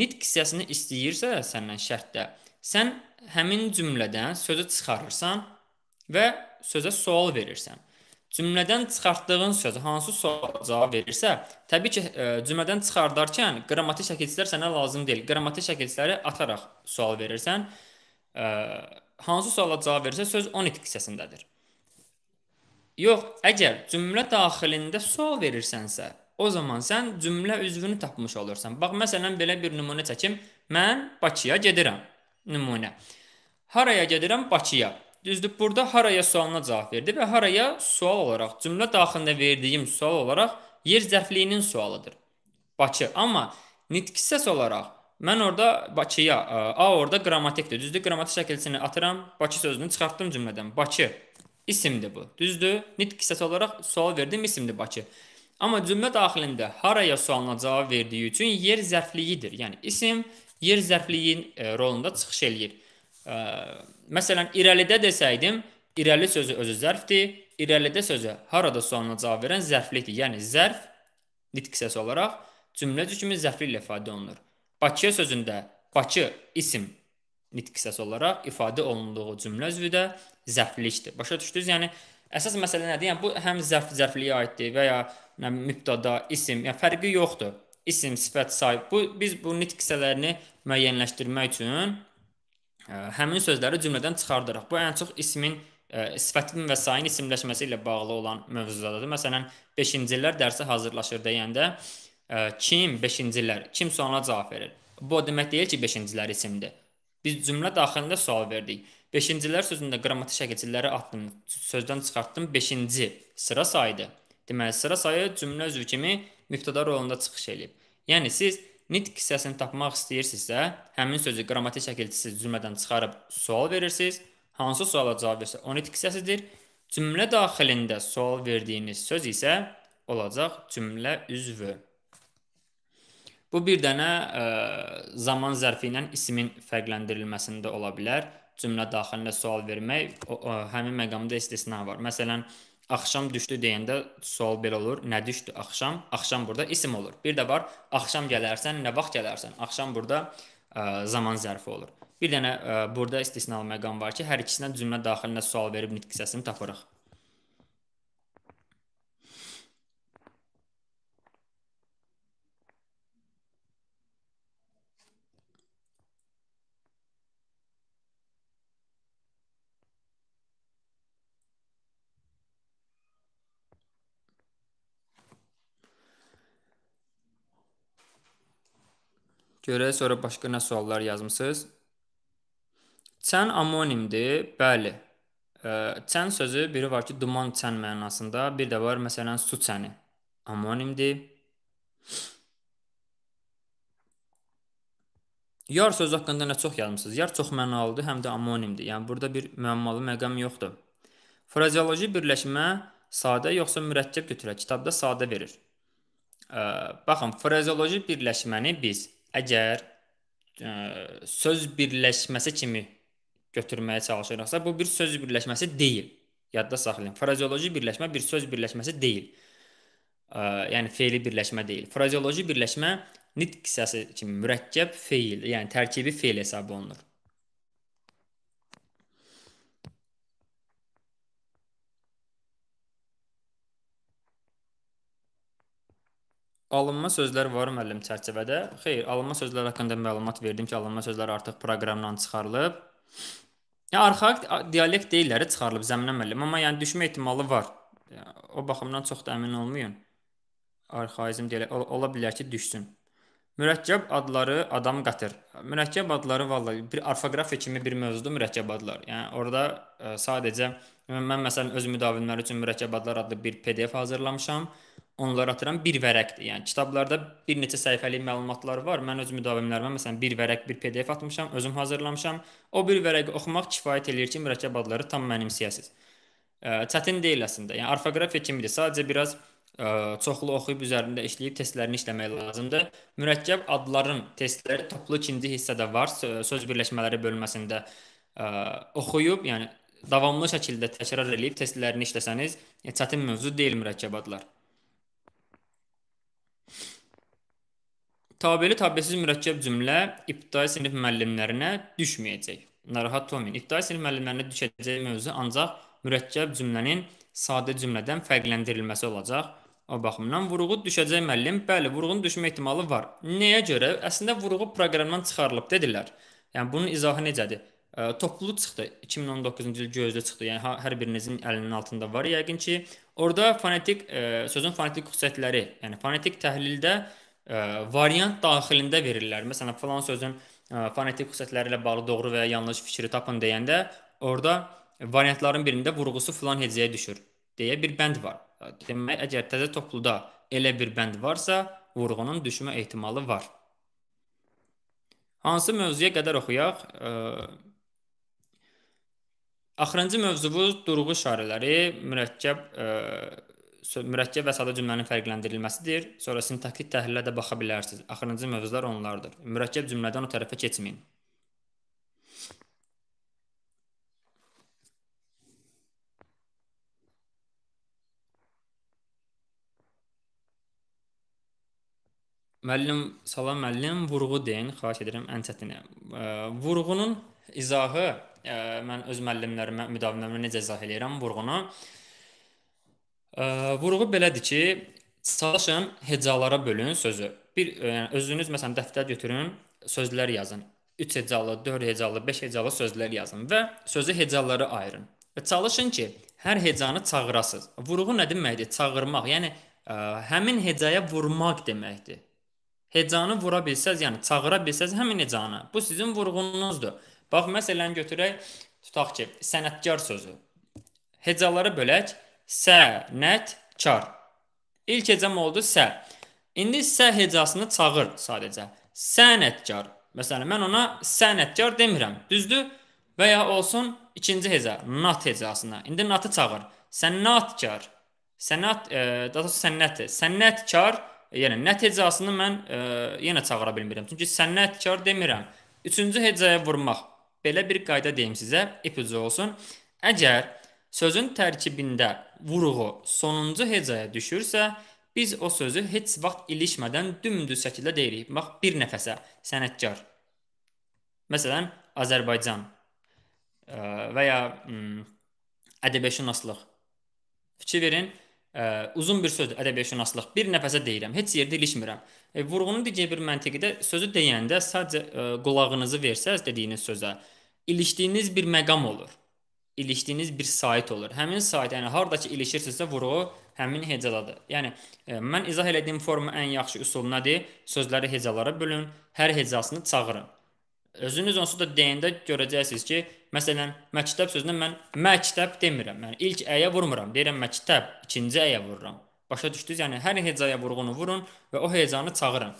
nitq hissəsini istəyirsə səndən şərtdə, sən həmin cümlədən sözü çıxarırsan və sözə sual verirsən. Cümlədən çıxartdığın söz hansı suala cavab verirsə, təbii ki, cümlədən çıxardarkən qrammatik şəkilçilər sənə lazım deyil. Qrammatik şəkilçiləri ataraq sual verirsən. E, hansı suala cavab verirsə söz 12 hissəsindədir. Yox, əgər cümlə daxilində sual verirsənsə, o zaman sən cümlə üzvünü tapmış olursan. Bax məsələn belə bir nümunə çəkim. Mən Bakıya gedirəm. Nümunə. Haraya gedirəm? Bakıya. Düzdür, burada haraya sualına cavab verdi və haraya sual olaraq cümlə daxilində verdiyim sual olaraq yer zərfliyinin sualıdır. Bakı. Amma nitqi səs olaraq Mən orada Bakıya, e, A orada qrammatikdir. Düzdür? Qrammatik şəkilçini atıram. Bakı sözünü çıxartdım cümlədən. Bakı isimdir bu. Düzdür? Nitq hissəsi olaraq sual verdim isimdir Bakı. Amma cümlə daxilində haraya sualına cavab verdiyi üçün yer zərfliyidir. Yəni isim yer zərfliyin e, rolunda çıxış eləyir. E, məsələn, irəlidə desəydim, irəli sözü özü zərfdir. İrəlidə sözü harada sualına cavab verən zərflikdir. Yəni zərf nitq hissəsi olaraq cümlə cükmü zərfli ilə ifadə olunur. Bakıya sözündə Bakı isim nitq hissəsi olaraq ifadə olunduğu cümlə üzvü də zərflikdir. Başa düşdünüz? Yəni əsas məsələ nədir? Yəni bu həm zərf zərfliyə aiddir və ya nə mübtəda, isim, yəni fərqi yoxdur. İsim, sifət, say. Bu biz bu nitq hissələrini müəyyənləşdirmək üçün ə, e, həmin sözləri cümlədən çıxardırıq. Bu ən çox ismin ə, e, sifətin və sayın isimləşməsi ilə bağlı olan mövzulardadır. Məsələn, 5-ci illər dərsə hazırlaşır deyəndə yəni kim 5-ci illər, kim sualına cavab verir. Bu o demək deyil ki, 5-ci illər isimdir. Biz cümlə daxilində sual verdik. 5-ci illər sözündə qrammatik şəkilçiləri atdım, sözdən çıxartdım 5-ci sıra sayıdır. Deməli sıra sayı cümlə üzvü kimi mübtəda rolunda çıxış eləyib. Yəni siz nitq hissəsini tapmaq istəyirsinizsə, həmin sözü qrammatik şəkilçisi cümlədən çıxarıb sual verirsiniz. Hansı suala cavab versə, o nitq hissəsidir. Cümlə daxilində sual verdiyiniz söz isə olacaq cümlə üzvü. Bu bir dənə ə, e, zaman zərfi ilə ismin fərqləndirilməsində ola bilər. Cümlə daxilində sual vermək o, o, e, həmin məqamda istisna var. Məsələn, axşam düşdü deyəndə sual belə olur. Nə düşdü axşam? Axşam burada isim olur. Bir də var, axşam gələrsən, nə vaxt gələrsən? Axşam burada ə, e, zaman zərfi olur. Bir dənə ə, burada istisnalı məqam var ki, hər ikisinə cümlə daxilində sual verib nitq hissəsini tapırıq. Görək sonra başqa nə suallar yazmısınız? Çən amonimdir. Bəli. Çən sözü biri var ki, duman çən mənasında, bir də var məsələn su çəni. Amonimdir. Yar sözü haqqında nə çox yazmısınız? Yar çox mənalıdır, həm də amonimdir. Yəni burada bir müəmmalı məqam yoxdur. Frazeoloji birləşmə sadə yoxsa mürəkkəb götürək. Kitabda sadə verir. Baxın, frazeoloji birləşməni biz əgər ə, e, söz birləşməsi kimi götürməyə çalışırıqsa, bu bir söz birləşməsi deyil. Yadda saxlayın. Frazeoloji birləşmə bir söz birləşməsi deyil. Ə, e, yəni feili birləşmə deyil. Frazeoloji birləşmə nitq hissəsi kimi mürəkkəb feil, yəni tərkibi feil hesab olunur. Alınma sözlər var müəllim çərçivədə. Xeyr, alınma sözlər haqqında məlumat verdim ki, alınma sözlər artıq proqramdan çıxarılıb. Ya arxaik dialekt deyilləri çıxarılıb Zəminə müəllim, amma yəni düşmə ehtimalı var. O baxımdan çox da əmin olmayın. Arxaizm deyə ola bilər ki, düşsün. Mürəkkəb adları adam qatır. Mürəkkəb adları vallahi bir orfoqrafiya kimi bir mövzudur mürəkkəb adlar. Yəni orada ə, e, sadəcə mən məsələn öz müdavimləri üçün mürəkkəb adlar adlı bir PDF hazırlamışam. Onları atıram bir vərəqdir. Yəni kitablarda bir neçə səhifəlik məlumatlar var. Mən öz müdavimlərimə məsələn bir vərəq bir PDF atmışam, özüm hazırlamışam. O bir vərəqi oxumaq kifayət eləyir ki, mürəkkəb adları tam mənimsəyəsiz. E, çətin deyil əslində. Yəni orfoqrafiya kimidir. Sadəcə biraz ə, çoxlu oxuyub üzərində işləyib testlərini işləmək lazımdır. Mürəkkəb adların testləri toplu ikinci hissədə var. Söz birləşmələri bölməsində ə, oxuyub, yəni davamlı şəkildə təkrar edib testlərini işləsəniz, e, çətin mövzu deyil mürəkkəb adlar. Tabeli tabelsiz mürəkkəb cümlə ibtidai sinif müəllimlərinə düşməyəcək. Narahat olmayın. İbtidai sinif müəllimlərinə düşəcək mövzu ancaq mürəkkəb cümlənin sadə cümlədən fərqləndirilməsi olacaq. O baxımdan vurğu düşəcək müəllim, bəli, vurğunun düşmə ehtimalı var. Nəyə görə? Əslində vurğu proqramdan çıxarılıb dedilər. Yəni bunun izahı necədir? Ə, e, toplu çıxdı. 2019-cu il gözdə çıxdı. Yəni hər birinizin əlinin altında var yəqin ki. Orda fonetik ə, e, sözün fonetik xüsusiyyətləri, yəni fonetik təhlildə ə, e, variant daxilində verirlər. Məsələn, falan sözün ə, fonetik xüsusiyyətləri ilə bağlı doğru və ya yanlış fikri tapın deyəndə orada variantların birində vurğusu falan hecəyə düşür deyə bir bənd var demək, əgər təzə topluda elə bir bənd varsa, vurğunun düşmə ehtimalı var. Hansı mövzuya qədər oxuyaq? Axırıncı mövzumuz durğu işarələri, mürəkkəb ə, mürəkkəb və sadə cümlənin fərqləndirilməsidir. Sonra sintaktik təhlillə də baxa bilərsiniz. Axırıncı mövzular onlardır. Mürəkkəb cümlədən o tərəfə keçməyin. Müəllim, salam müəllim, vurğu deyin, xahiş edirəm ən çətini. Eh, Vurğunun izahı eh, mən öz müəllimlərimə, müdavimlərimə necə izah eləyirəm vurğunu? Eh, vurğu belədir ki, çalışın hecalara bölün sözü. Bir yəni özünüz məsələn dəftər götürün, sözlər yazın. 3 hecalı, 4 hecalı, 5 hecalı sözlər yazın və sözü hecalara ayırın. Və çalışın ki, hər hecanı çağırasınız. Vurğu nə deməkdir? Çağırmaq, yəni ə, həmin hecaya vurmaq deməkdir hecanı vura bilsəz, yəni çağıra bilsəz həmin hecanı. Bu sizin vurğununuzdur. Bax məsələn götürək, tutaq ki, sənətkar sözü. Hecalara bölək. Sənət kar. İlk hecam oldu sə. İndi sə hecasını çağır sadəcə. Sənətkar. Məsələn mən ona sənətkar demirəm. Düzdür? Və ya olsun ikinci heca, nat hecasına. İndi natı çağır. Sənatkar. Sənət, e, daha doğrusu sənnət. Sənnətkar. Sənnətkar E, yəni nəticəsini mən ə, e, yenə çağıra bilmirəm. Çünki sənnətkar demirəm. 3-cü hecaya vurmaq. Belə bir qayda deyim sizə, ipucu olsun. Əgər sözün tərkibində vurğu sonuncu hecaya düşürsə, biz o sözü heç vaxt ilişmədən dümdüz şəkildə deyirik. Bax bir nəfəsə sənətkar. Məsələn, Azərbaycan e, və ya hmm, ədəbiyyatşünaslıq. Fikir verin, ə, uzun bir söz ədəbiyyatşünaslıq. Bir nəfəsə deyirəm, heç yerdə ilişmirəm. E, vurğunun digər bir məntiqi də sözü deyəndə sadəcə ə, e, qulağınızı versəz dediyiniz sözə ilişdiyiniz bir məqam olur. İlişdiyiniz bir sayt olur. Həmin sayt, yəni harda ki ilişirsinizsə vurğu həmin hecadadır. Yəni ə, e, mən izah elədiyim forma ən yaxşı üsul nədir? Sözləri hecalara bölün, hər hecasını çağırın özünüz onsuz da deyəndə görəcəksiniz ki, məsələn, məktəb sözünə mən məktəb demirəm. Mən yəni ilk əyə vurmuram, deyirəm məktəb, ikinci əyə vururam. Başa düşdünüz? Yəni hər hecaya vurğunu vurun və o hecanı çağırın.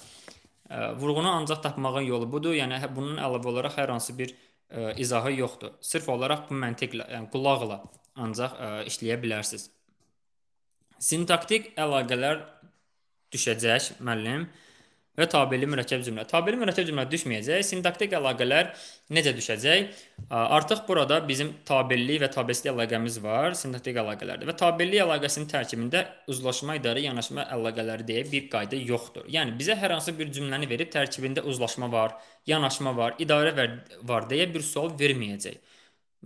Vurğunu ancaq tapmağın yolu budur. Yəni hə, bunun əlavə olaraq hər hansı bir ə, izahı yoxdur. Sırf olaraq bu məntiqlə, yəni qulaqla ancaq ə, işləyə bilərsiniz. Sintaktik əlaqələr düşəcək müəllim. Ə, və tabeli mürəkkəb cümlə. Tabeli mürəkkəb cümlə düşməyəcək. Sintaktik əlaqələr necə düşəcək? Artıq burada bizim tabelli və tabelsli əlaqəmiz var, sintaktik əlaqələrdə. Və tabelli əlaqəsinin tərkibində uzlaşma, idarə, yanaşma əlaqələri deyə bir qayda yoxdur. Yəni bizə hər hansı bir cümləni verib tərkibində uzlaşma var, yanaşma var, idarə var deyə bir sual verməyəcək.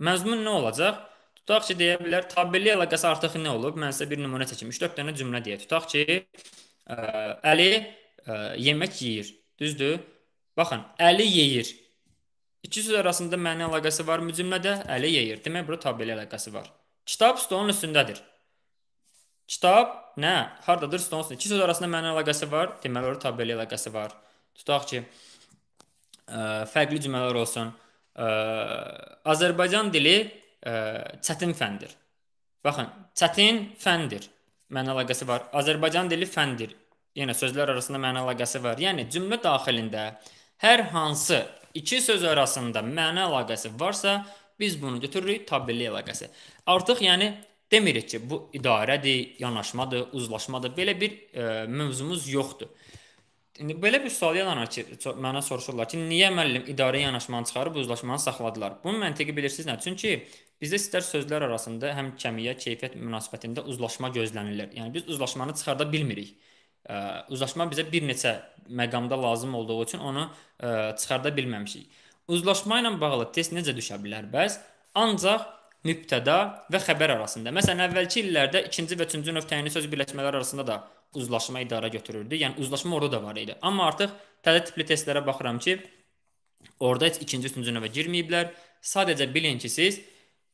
Məzmun nə olacaq? Tutaq ki, deyə bilər, tabelli əlaqəsi artıq nə olub? Mən sizə bir nümunə çəkim. 3-4 dənə cümlə deyə tutaq ki, ə, Əli ə, yemək yeyir. Düzdür? Baxın, əli yeyir. İki söz arasında məna əlaqəsi varmı cümlədə? Əli yeyir. Demək bura tabeli əlaqəsi var. Kitab stolun üstündədir. Kitab nə? Hardadır? Stolun üstündə. İki söz arasında məna əlaqəsi var. Deməli ora tabeli əlaqəsi var. Tutaq ki, ə, e, fərqli cümlələr olsun. Ə, e, Azərbaycan dili ə, e, çətin fəndir. Baxın, çətin fəndir. Məna əlaqəsi var. Azərbaycan dili fəndir yenə yəni sözlər arasında məna əlaqəsi var. Yəni cümlə daxilində hər hansı iki söz arasında məna əlaqəsi varsa, biz bunu götürürük tabelli əlaqəsi. Artıq yəni demirik ki, bu idarədir, yanaşmadır, uzlaşmadır. Belə bir e, mövzumuz yoxdur. İndi belə bir sual yaranır ki, mənə soruşurlar ki, niyə müəllim idarə yanaşmanı çıxarıb uzlaşmanı saxladılar? Bunun məntiqi bilirsiniz nə? Çünki bizdə istər sözlər arasında həm kəmiyə, keyfiyyət münasibətində uzlaşma gözlənilir. Yəni biz uzlaşmanı çıxarda bilmirik ə, uzlaşma bizə bir neçə məqamda lazım olduğu üçün onu ə, çıxarda bilməmişik. Uzlaşma ilə bağlı test necə düşə bilər? Bəs ancaq mübtəda və xəbər arasında. Məsələn, əvvəlki illərdə ikinci və üçüncü növ təyinli söz birləşmələri arasında da uzlaşma idarə götürürdü. Yəni uzlaşma orada da var idi. Amma artıq təzə tipli testlərə baxıram ki, orada heç ikinci, üçüncü növə girməyiblər. Sadəcə bilin ki, siz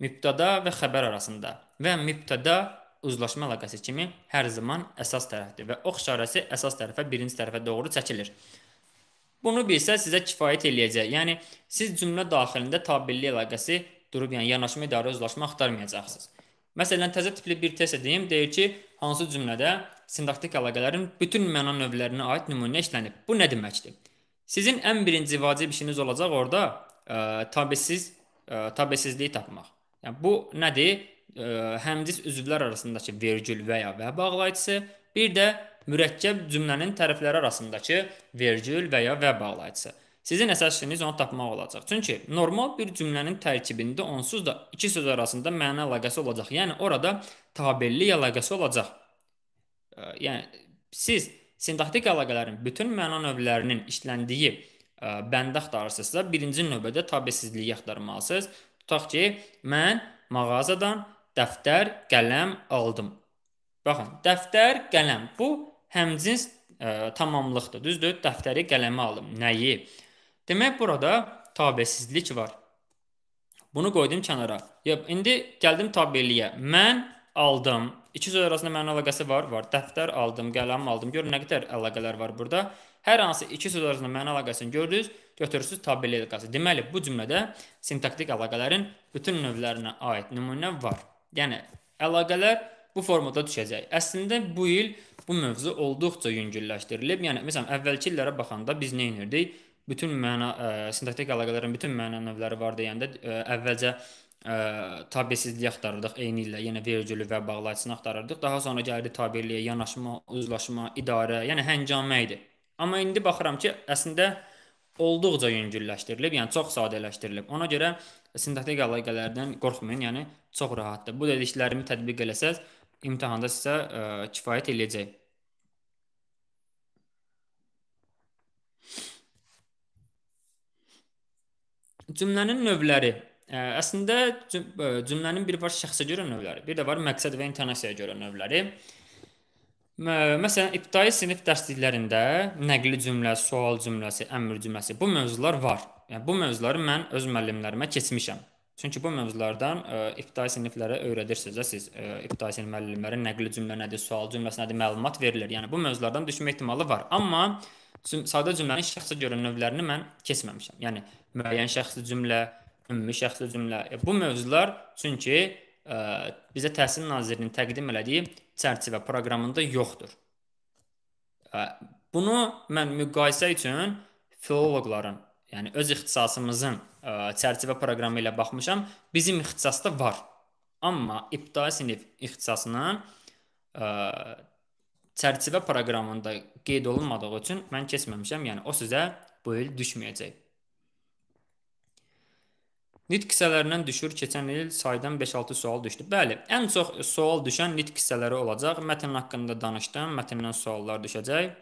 mübtəda və xəbər arasında və mübtəda uzlaşma əlaqəsi kimi hər zaman əsas tərəfdir və ox işarəsi əsas tərəfə, birinci tərəfə doğru çəkilir. Bunu bilsə sizə kifayət eləyəcək. Yəni siz cümlə daxilində tabelli əlaqəsi durub, yəni yanaşma idarə uzlaşma axtarmayacaqsınız. Məsələn, təzə tipli bir test edeyim, deyir ki, hansı cümlədə sintaktik əlaqələrin bütün məna növlərinə aid nümunə işlənib. Bu nə deməkdir? Sizin ən birinci vacib işiniz olacaq orada ə, e, tabesiz ə, e, tabesizliyi tapmaq. Yəni bu nədir? həmdiz üzvlər arasındakı vergül və ya və bağlayıcısı, bir də mürəkkəb cümlənin tərəfləri arasındakı vergül və ya və bağlayıcısı. Sizin əsas işiniz onu tapmaq olacaq. Çünki normal bir cümlənin tərkibində onsuz da iki söz arasında məna əlaqəsi olacaq. Yəni orada tabellik əlaqəsi olacaq. Yəni siz sintaktik əlaqələrin bütün məna növlərinin işləndiyi bəndə axtarırsınızsa, birinci növbədə tabesizliyi axtarmalısınız. Tutaq ki, mən mağazadan dəftər, qələm aldım. Baxın, dəftər, qələm bu həmcins ə, e, tamamlıqdır. Düzdür? Dəftəri, qələmi aldım. Nəyi? Demək burada tabesizlik var. Bunu qoydum kənara. Yox, indi gəldim tabeliyə. Mən aldım. İki söz arasında məna əlaqəsi var, var. Dəftər aldım, qələm aldım. Görün nə qədər əlaqələr var burada. Hər hansı iki söz arasında məna əlaqəsini gördünüz, götürürsüz tabeli əlaqəsi. Deməli, bu cümlədə sintaktik əlaqələrin bütün növlərinə aid nümunə var. Yəni əlaqələr bu formada düşəcək. Əslində bu il bu mövzu olduqca yüngülləşdirilib. Yəni məsələn əvvəlki illərə baxanda biz nə edirdik? Bütün məna ə, sintaktik əlaqələrin bütün məna növləri var deyəndə ə, əvvəlcə ə, tabesizliyi axtarırdıq eyni illə, yenə vergülü və bağlayıcını axtarırdıq. Daha sonra gəldi tabelliyə, yanaşma, uzlaşma, idarə, yəni həngamə idi. Amma indi baxıram ki, əslində olduqca yüngülləşdirilib, yəni çox sadələşdirilib. Ona görə sintaktik əlaqələrdən qorxmayın, yəni çox rahatdır. Bu dediklərimi tətbiq eləsəz, imtahanda sizə ə, e, kifayət eləyəcək. Cümlənin növləri. Ə, e, əslində e, cümlənin biri var şəxsə görə növləri, bir də var məqsəd və intonasiyaya görə növləri. Məsələn, ibtidai sinif dərsliklərində nəqli cümlə, sual cümləsi, əmr cümləsi bu mövzular var yəni bu mövzuları mən öz müəllimlərimə keçmişəm. Çünki bu mövzulardan ə, e, ibtidai siniflərə öyrədirsiniz də siz. Ə, e, ibtidai sinif müəllimləri nəqli cümlə nədir, sual cümləsi nədir, məlumat verilir. Yəni bu mövzulardan düşmə ehtimalı var. Amma cüm sadə cümlənin şəxsə görə növlərini mən keçməmişəm. Yəni müəyyən şəxsi cümlə, ümumi şəxsi cümlə. E, bu mövzular çünki ə, e, bizə Təhsil Nazirliyinin təqdim elədiyi çərçivə proqramında yoxdur. Ə, bunu mən müqayisə üçün filoloqların yəni öz ixtisasımızın ə, e, çərçivə proqramı ilə baxmışam. Bizim ixtisasda var. Amma ibtidai sinif ixtisasının ə, e, çərçivə proqramında qeyd olunmadığı üçün mən keçməmişəm. Yəni o sizə bu il düşməyəcək. Nit hissələrindən düşür. Keçən il saydan 5-6 sual düşdü. Bəli, ən çox sual düşən nit hissələri olacaq. Mətn haqqında danışdım. Mətndən suallar düşəcək.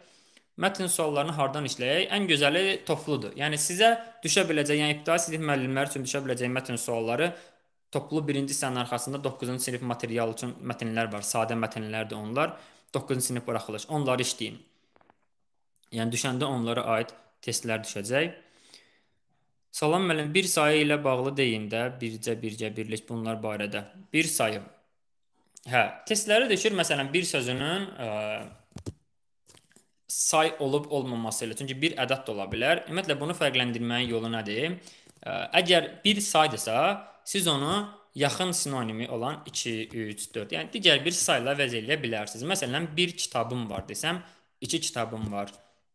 Mətn suallarını hardan işləyək? Ən gözəli topludur. Yəni sizə düşə biləcək, yəni ibtidai sinif müəllimləri üçün düşə biləcək mətn sualları toplu 1-ci hissənin arxasında 9-cu sinif material üçün mətnlər var. Sadə mətnlərdir onlar. 9-cu sinif buraxılış. Onları işləyin. Yəni düşəndə onlara aid testlər düşəcək. Salam müəllim, bir sayı ilə bağlı deyin də, bircə, bircə, birlik bunlar barədə. Bir sayı. Hə, testləri düşür məsələn bir sözünün ə, say olub olmaması ilə. Çünki bir ədəd də ola bilər. Ümumiyyətlə bunu fərqləndirməyin yolu nədir? Əgər bir saydırsa, siz onu yaxın sinonimi olan 2, 3, 4, yəni digər bir sayla vəz eləyə bilərsiniz. Məsələn, bir kitabım var desəm, 2 kitabım var,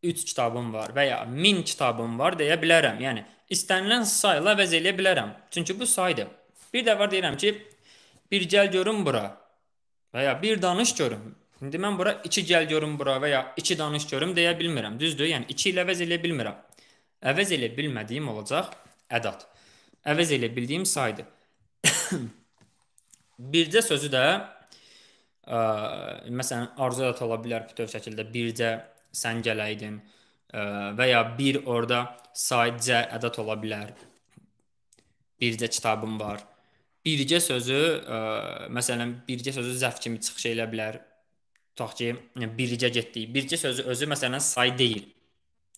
3 kitabım var və ya 1000 kitabım var deyə bilərəm. Yəni istənilən sayla vəz eləyə bilərəm. Çünki bu saydır. Bir də var deyirəm ki, bir gəl görüm bura və ya bir danış görüm İndi mən bura 2 gəl görüm bura və ya 2 danış görüm deyə bilmirəm, düzdür? Yəni 2 ilə əvəz eləyə bilmirəm. Əvəz eləyə bilmədiyim olacaq ədad. Əvəz eləyə bildiyim saydır. bircə sözü də ə, məsələn arzu da ola bilər bütöv şəkildə bircə sən gələydin ə, və ya bir orada sadəcə ədad ola bilər. Bircə kitabım var. Bircə sözü ə, məsələn bircə sözü zəf kimi çıxış eləyə bilər tutaq ki, bircə getdik. Bircə sözü özü məsələn say deyil.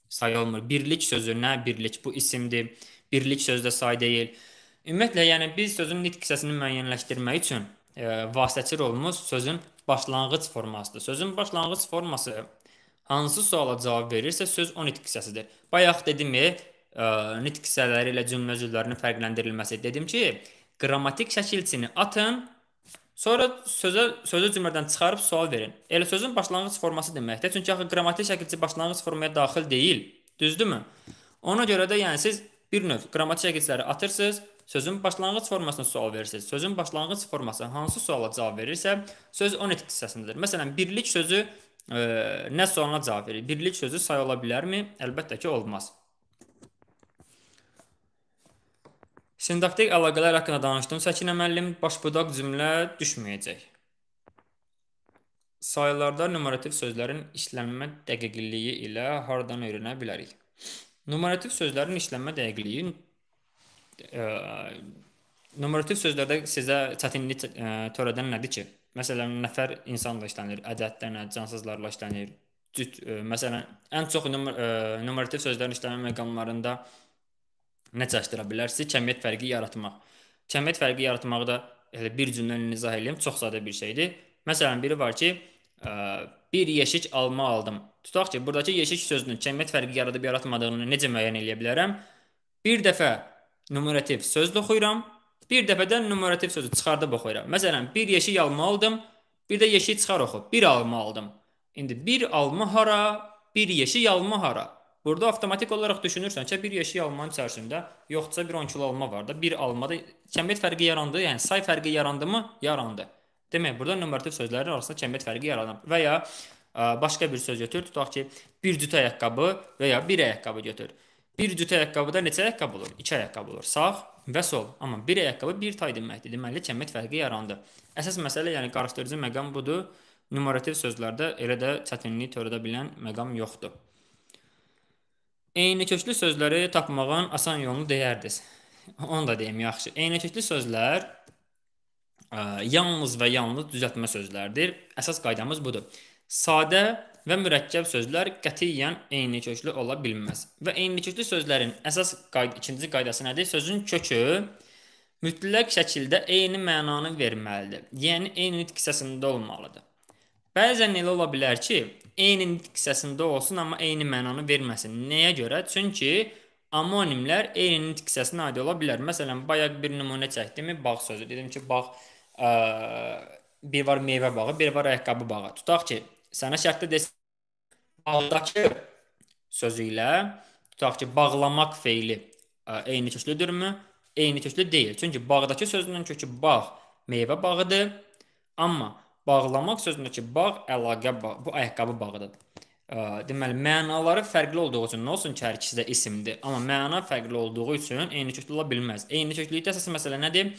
Say olmur. Birlik sözü nə? Birlik bu isimdir. Birlik sözdə say deyil. Ümumiyyətlə, yəni biz sözün nitq hissəsini müəyyənləşdirmək üçün e, vasitəçi rolumuz sözün başlanğıc formasıdır. Sözün başlanğıc forması hansı suala cavab verirsə, söz o nitq hissəsidir. Bayaq dedim, e, nitq hissələri ilə cümlə cüzlərinin fərqləndirilməsi. Dedim ki, qrammatik şəkilçini atın, Sonra sözə sözü cümlədən çıxarıb sual verin. Elə sözün başlanğıc forması deməkdir. Çünki axı qrammatik şəkilçi başlanğıc formaya daxil deyil. Düzdürmü? Ona görə də yəni siz bir növ qrammatik şəkilçiləri atırsınız, sözün başlanğıc formasına sual verirsiniz. Sözün başlanğıc forması hansı suala cavab verirsə, söz onun nitq hissəsindedir. Məsələn, birlik sözü ə, e, nə sualına cavab verir? Birlik sözü say ola bilərmi? Əlbəttə ki, olmaz. Sindaktik əlaqələr haqqında danışdım. Səkinə müəllim başbudaq cümlə düşməyəcək. Sayılarda numerativ sözlərin işlənmə dəqiqliyi ilə hardan öyrənə bilərik? Numerativ sözlərin işlənmə dəqiqliyi ə, e, numerativ sözlərdə sizə çətinlik e, törədən nədir ki? Məsələn, nəfər insanla işlənir, ədədlərlə, cansızlarla işlənir. Cüt, ə, e, məsələn, ən çox numer ə, numerativ sözlərin işlənmə məqamlarında ə, necə aşdıra bilərsiniz? Cəmiyyət fərqi yaratmaq. Cəmiyyət fərqi yaratmaqda elə bir cümlənin izah eləyim, çox sadə bir şeydir. Məsələn, biri var ki, ə, e, bir yeşik alma aldım. Tutaq ki, burdakı yeşik sözünün cəmiyyət fərqi yaradıb yaratmadığını necə müəyyən eləyə bilərəm? Bir dəfə numerativ sözlə oxuyuram, bir dəfə də numerativ sözü çıxardıb oxuyuram. Məsələn, bir yeşik alma aldım, bir də yeşik çıxar oxu. Bir alma aldım. İndi bir alma hara, bir yeşik alma hara. Burada avtomatik olaraq düşünürsən ki, bir yeşik almanın içərisində yoxdursa bir 10 kilo alma var da, bir almada kəmiyyət fərqi yarandı, yəni say fərqi yarandı mı? Yarandı. Demək, burada numerativ sözlərin arasında kəmiyyət fərqi yaranır. Və ya ə, başqa bir söz götür, tutaq ki, bir cüt ayaqqabı və ya bir ayaqqabı götür. Bir cüt ayaqqabıda neçə ayaqqabı olur? 2 ayaqqabı olur. Sağ və sol. Amma bir ayaqqabı bir tay deməkdir. Deməli kəmiyyət fərqi yarandı. Əsas məsələ, yəni qarışdırıcı məqam budur. Numerativ sözlərdə elə də çətinlik törədə bilən məqam yoxdur. Eyniköklü sözləri tapmağın asan yolunu deyərdiniz. Onu da deyim yaxşı. Eyniköklü sözlər ə, e, yalnız və yalnız düzəltmə sözlərdir. Əsas qaydamız budur. Sadə və mürəkkəb sözlər qətiyyən eyniköklü ola bilməz. Və eyniköklü sözlərin əsas qayd ikinci qaydası nədir? Sözün kökü mütləq şəkildə eyni mənanı verməlidir. Yəni eyni nitq hissəsində olmalıdır. Bəzən elə ola bilər ki, eyni diksiyasında olsun, amma eyni mənanı verməsin. Nəyə görə? Çünki amonimlər eyni diksiyasına aid ola bilər. Məsələn, bayaq bir nümunə çəkdimi, bağ sözü. Dedim ki, bağ ə, bir var meyvə bağı, bir var ayaqqabı bağı. Tutaq ki, sənə şərtdə desə bağdakı sözü ilə tutaq ki, bağlamaq feili ə, eyni köklüdürmü? Eyni köklü deyil. Çünki bağdakı sözünün kökü bağ, meyvə bağıdır. Amma bağlamaq sözündə ki, bağ əlaqə bağ, bu ayaqqabı bağıdır. Deməli, mənaları fərqli olduğu üçün nə olsun ki, hər ikisi də isimdir, amma məna fərqli olduğu üçün eyni köklü ola bilməz. Eyni köklükdə əsas məsələ nədir?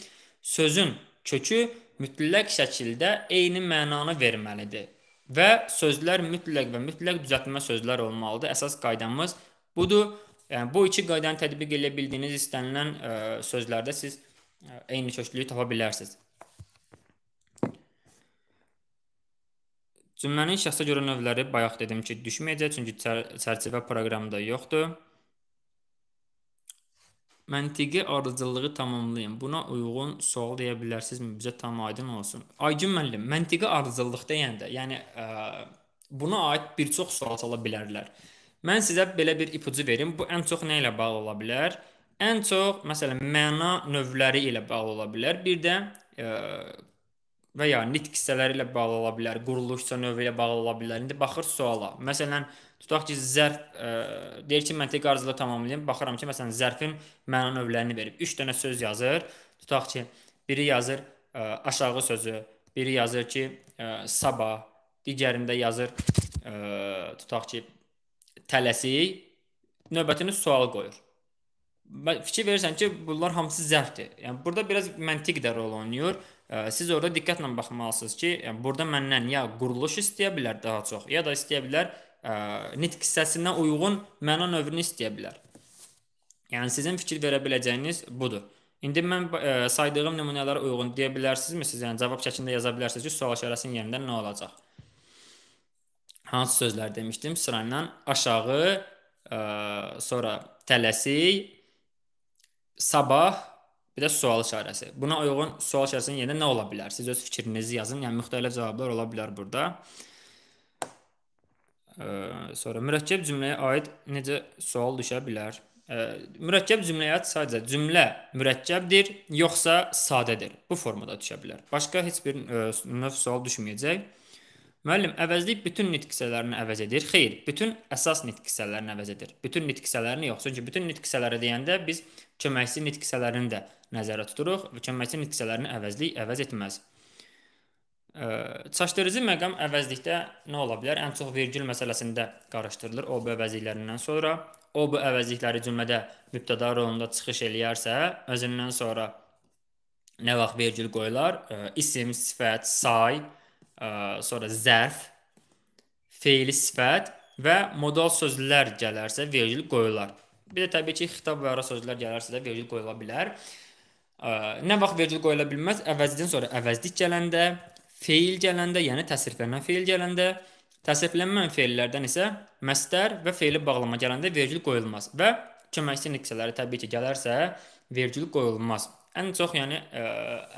Sözün kökü mütləq şəkildə eyni mənanı verməlidir və sözlər mütləq və mütləq düzəltmə sözlər olmalıdır. Əsas qaydamız budur. Yəni bu iki qaydanı tətbiq edə bildiyiniz istənilən ə, sözlərdə siz ə, eyni köklüyü tapa bilərsiniz. Cümlənin şəxsə görə növləri bayaq dedim ki, düşməyəcək çünki çər çərçivə proqramda yoxdur. Məntiqi ardıcıllığı tamamlayın. Buna uyğun sual deyə bilərsinizmi? Bizə tam aydın olsun. Aygün müəllim, məntiqi ardıcıllıq deyəndə, yəni ə, buna aid bir çox sual sala bilərlər. Mən sizə belə bir ipucu verim. Bu ən çox nə ilə bağlı ola bilər? Ən çox, məsələn, məna növləri ilə bağlı ola bilər. Bir də ə, və ya nitq hissələri ilə bağlı ola bilər, quruluşsa növü ilə bağlı ola bilər. İndi baxır suala. Məsələn, tutaq ki, zərf ə, e, deyir ki, məntiq arzuları tamamlayım. Baxıram ki, məsələn, zərfin məna növlərini verib. 3 dənə söz yazır. Tutaq ki, biri yazır ə, e, aşağı sözü, biri yazır ki, ə, e, sabah, digərində yazır ə, tutaq ki, tələsik. Növbətini sual qoyur fikir verirsən ki, bunlar hamısı zərfdir. Yəni burada biraz məntiq də rol oynayır siz orada diqqətlə baxmalısınız ki, yəni burada məndən ya quruluş istəyə bilər daha çox, ya da istəyə bilər ə, nitq hissəsinə uyğun məna növünü istəyə bilər. Yəni sizin fikir verə biləcəyiniz budur. İndi mən ə, saydığım nümunələrə uyğun deyə bilərsinizmi siz? Yəni cavab şəklində yaza bilərsiniz ki, sual işarəsinin yerində nə olacaq? Hansı sözlər demişdim? Sırayla aşağı, ə, sonra tələsik, sabah Bir də sual işarəsi. Buna uyğun sual işarəsinin yerinə nə ola bilər? Siz öz fikrinizi yazın. Yəni müxtəlif cavablar ola bilər burada. Ee, sonra mürəkkəb cümləyə aid necə sual düşə bilər? Ee, mürəkkəb cümləyə sadəcə cümlə mürəkkəbdir, yoxsa sadədir. Bu formada düşə bilər. Başqa heç bir e, növ sual düşməyəcək. Müəllim, əvəzlik bütün nitq hissələrini əvəz edir. Xeyr, bütün əsas nitq hissələrini əvəz edir. Bütün nitq hissələrini yox, çünki bütün nitq hissələri deyəndə biz köməkçi nitq hissələrini də nəzərə tuturuq və köməkçi nitq hissələrini əvəzlik əvəz etməz. Çaşdırıcı məqam əvəzlikdə nə ola bilər? Ən çox vergül məsələsində qarışdırılır OB əvəzliklərindən sonra. OB əvəzlikləri cümlədə mübtəda rolunda çıxış eləyərsə, özündən sonra nə vaxt vergül qoyular? İsim, sifət, say, sonra zərf, feili sifət və modal sözlər gələrsə vergül qoyular. Bir də təbii ki, xitab və ara sözlər gələrsə də vergül qoyula bilər. Nə vaxt vergül qoyula bilməz? Əvəzdən sonra əvəzlik gələndə, feil gələndə, yəni təsriflənən feil gələndə, təsriflənmən feillərdən isə məstər və feili bağlama gələndə vergül qoyulmaz və köməkçi nüksələri təbii ki, gələrsə vergül qoyulmaz. Ən çox yəni ə,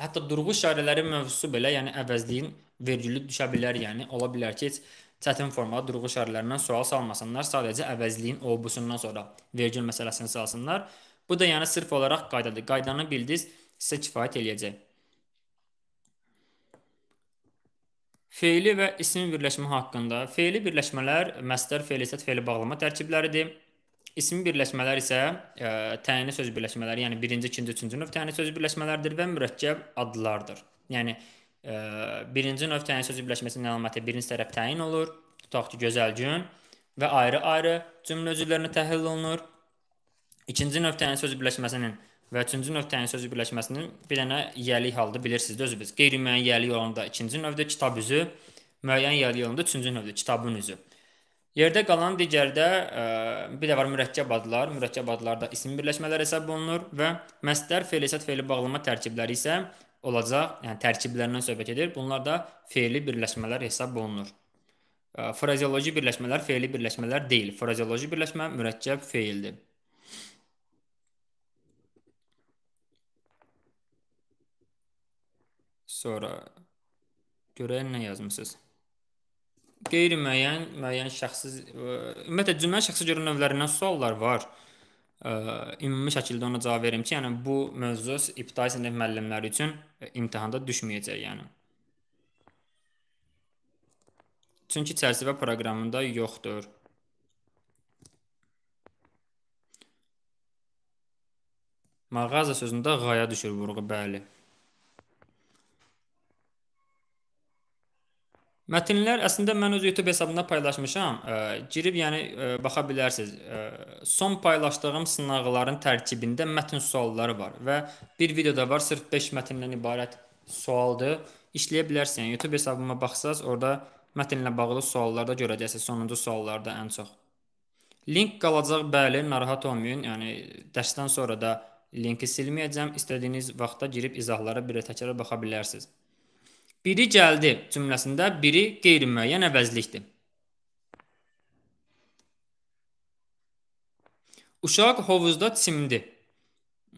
hətta durğu işarələri mövzusu belə, yəni əvəzliyin vergülü düşə bilər, yəni ola bilər ki, heç çətin forma durğu şərhlərindən sual salmasınlar, sadəcə əvəzliyin obusundan sonra vergül məsələsini salsınlar. Bu da yəni sırf olaraq qaydadır. Qaydanı bildiniz, sizə kifayət eləyəcək. Feili və isim birləşmə haqqında. Feili birləşmələr məsdər, feilisiyyət, feili bağlama tərkibləridir. İsim birləşmələr isə ə, e, təyinli söz birləşmələri, yəni birinci, ikinci, üçüncü növ təyinli söz birləşmələridir və mürəkkəb adlardır. Yəni birinci növ təyin sözü birləşməsinin əlaməti birinci tərəf təyin olur. Tutaq ki, gözəl gün və ayrı-ayrı cümlə üzvlərini təhlil olunur. İkinci növ təyin yəni sözü birləşməsinin və üçüncü növ təyin yəni sözü birləşməsinin bir dənə yiyəlik halda bilirsiniz özünüz. Qeyri-müəyyən yiyəlik olanda ikinci növdə kitab üzü, müəyyən yiyəlik olanda üçüncü növdə kitabın üzü. Yerdə qalan digərdə ə, e, bir də var mürəkkəb adlar. Mürəkkəb adlarda isim birləşmələri hesab olunur və məsdər, feil, isət, feili bağlama tərkibləri isə olacaq, yəni tərkiblərindən söhbət edir. Bunlar da feili birləşmələr hesab olunur. Frazeoloji birləşmələr feili birləşmələr deyil. Frazeoloji birləşmə mürəkkəb feildir. Sonra görək nə yazmısınız. Qeyri-müəyyən, müəyyən şəxsi, ümumiyyətlə cümlə şəxsi görünüm növlərindən suallar var ə, ümumi şəkildə ona cavab verim ki, yəni bu mövzu ibtidai sinif müəllimləri üçün imtahanda düşməyəcək, yəni. Çünki çərçivə proqramında yoxdur. Mağaza sözündə qaya düşür vurğu, bəli. Mətnlər əslində mən öz YouTube hesabımda paylaşmışam. Ə, girib, yəni ə, baxa bilərsiniz. Ə, son paylaşdığım sınaqların tərkibində mətn sualları var və bir videoda var, sırf 5 mətndən ibarət sualdır. İşləyə bilərsiniz. Yəni, YouTube hesabıma baxsaz, orada mətnlə bağlı suallarda görəcəksiniz. Sonuncu suallarda ən çox. Link qalacaq, bəli, narahat olmayın. Yəni dərsdən sonra da linki silməyəcəm. İstədiyiniz vaxtda girib izahlara bir təkrar baxa bilərsiniz. Biri gəldi cümləsində biri qeyri-müəyyən əvəzlikdir. Uşaq hovuzda çimdi.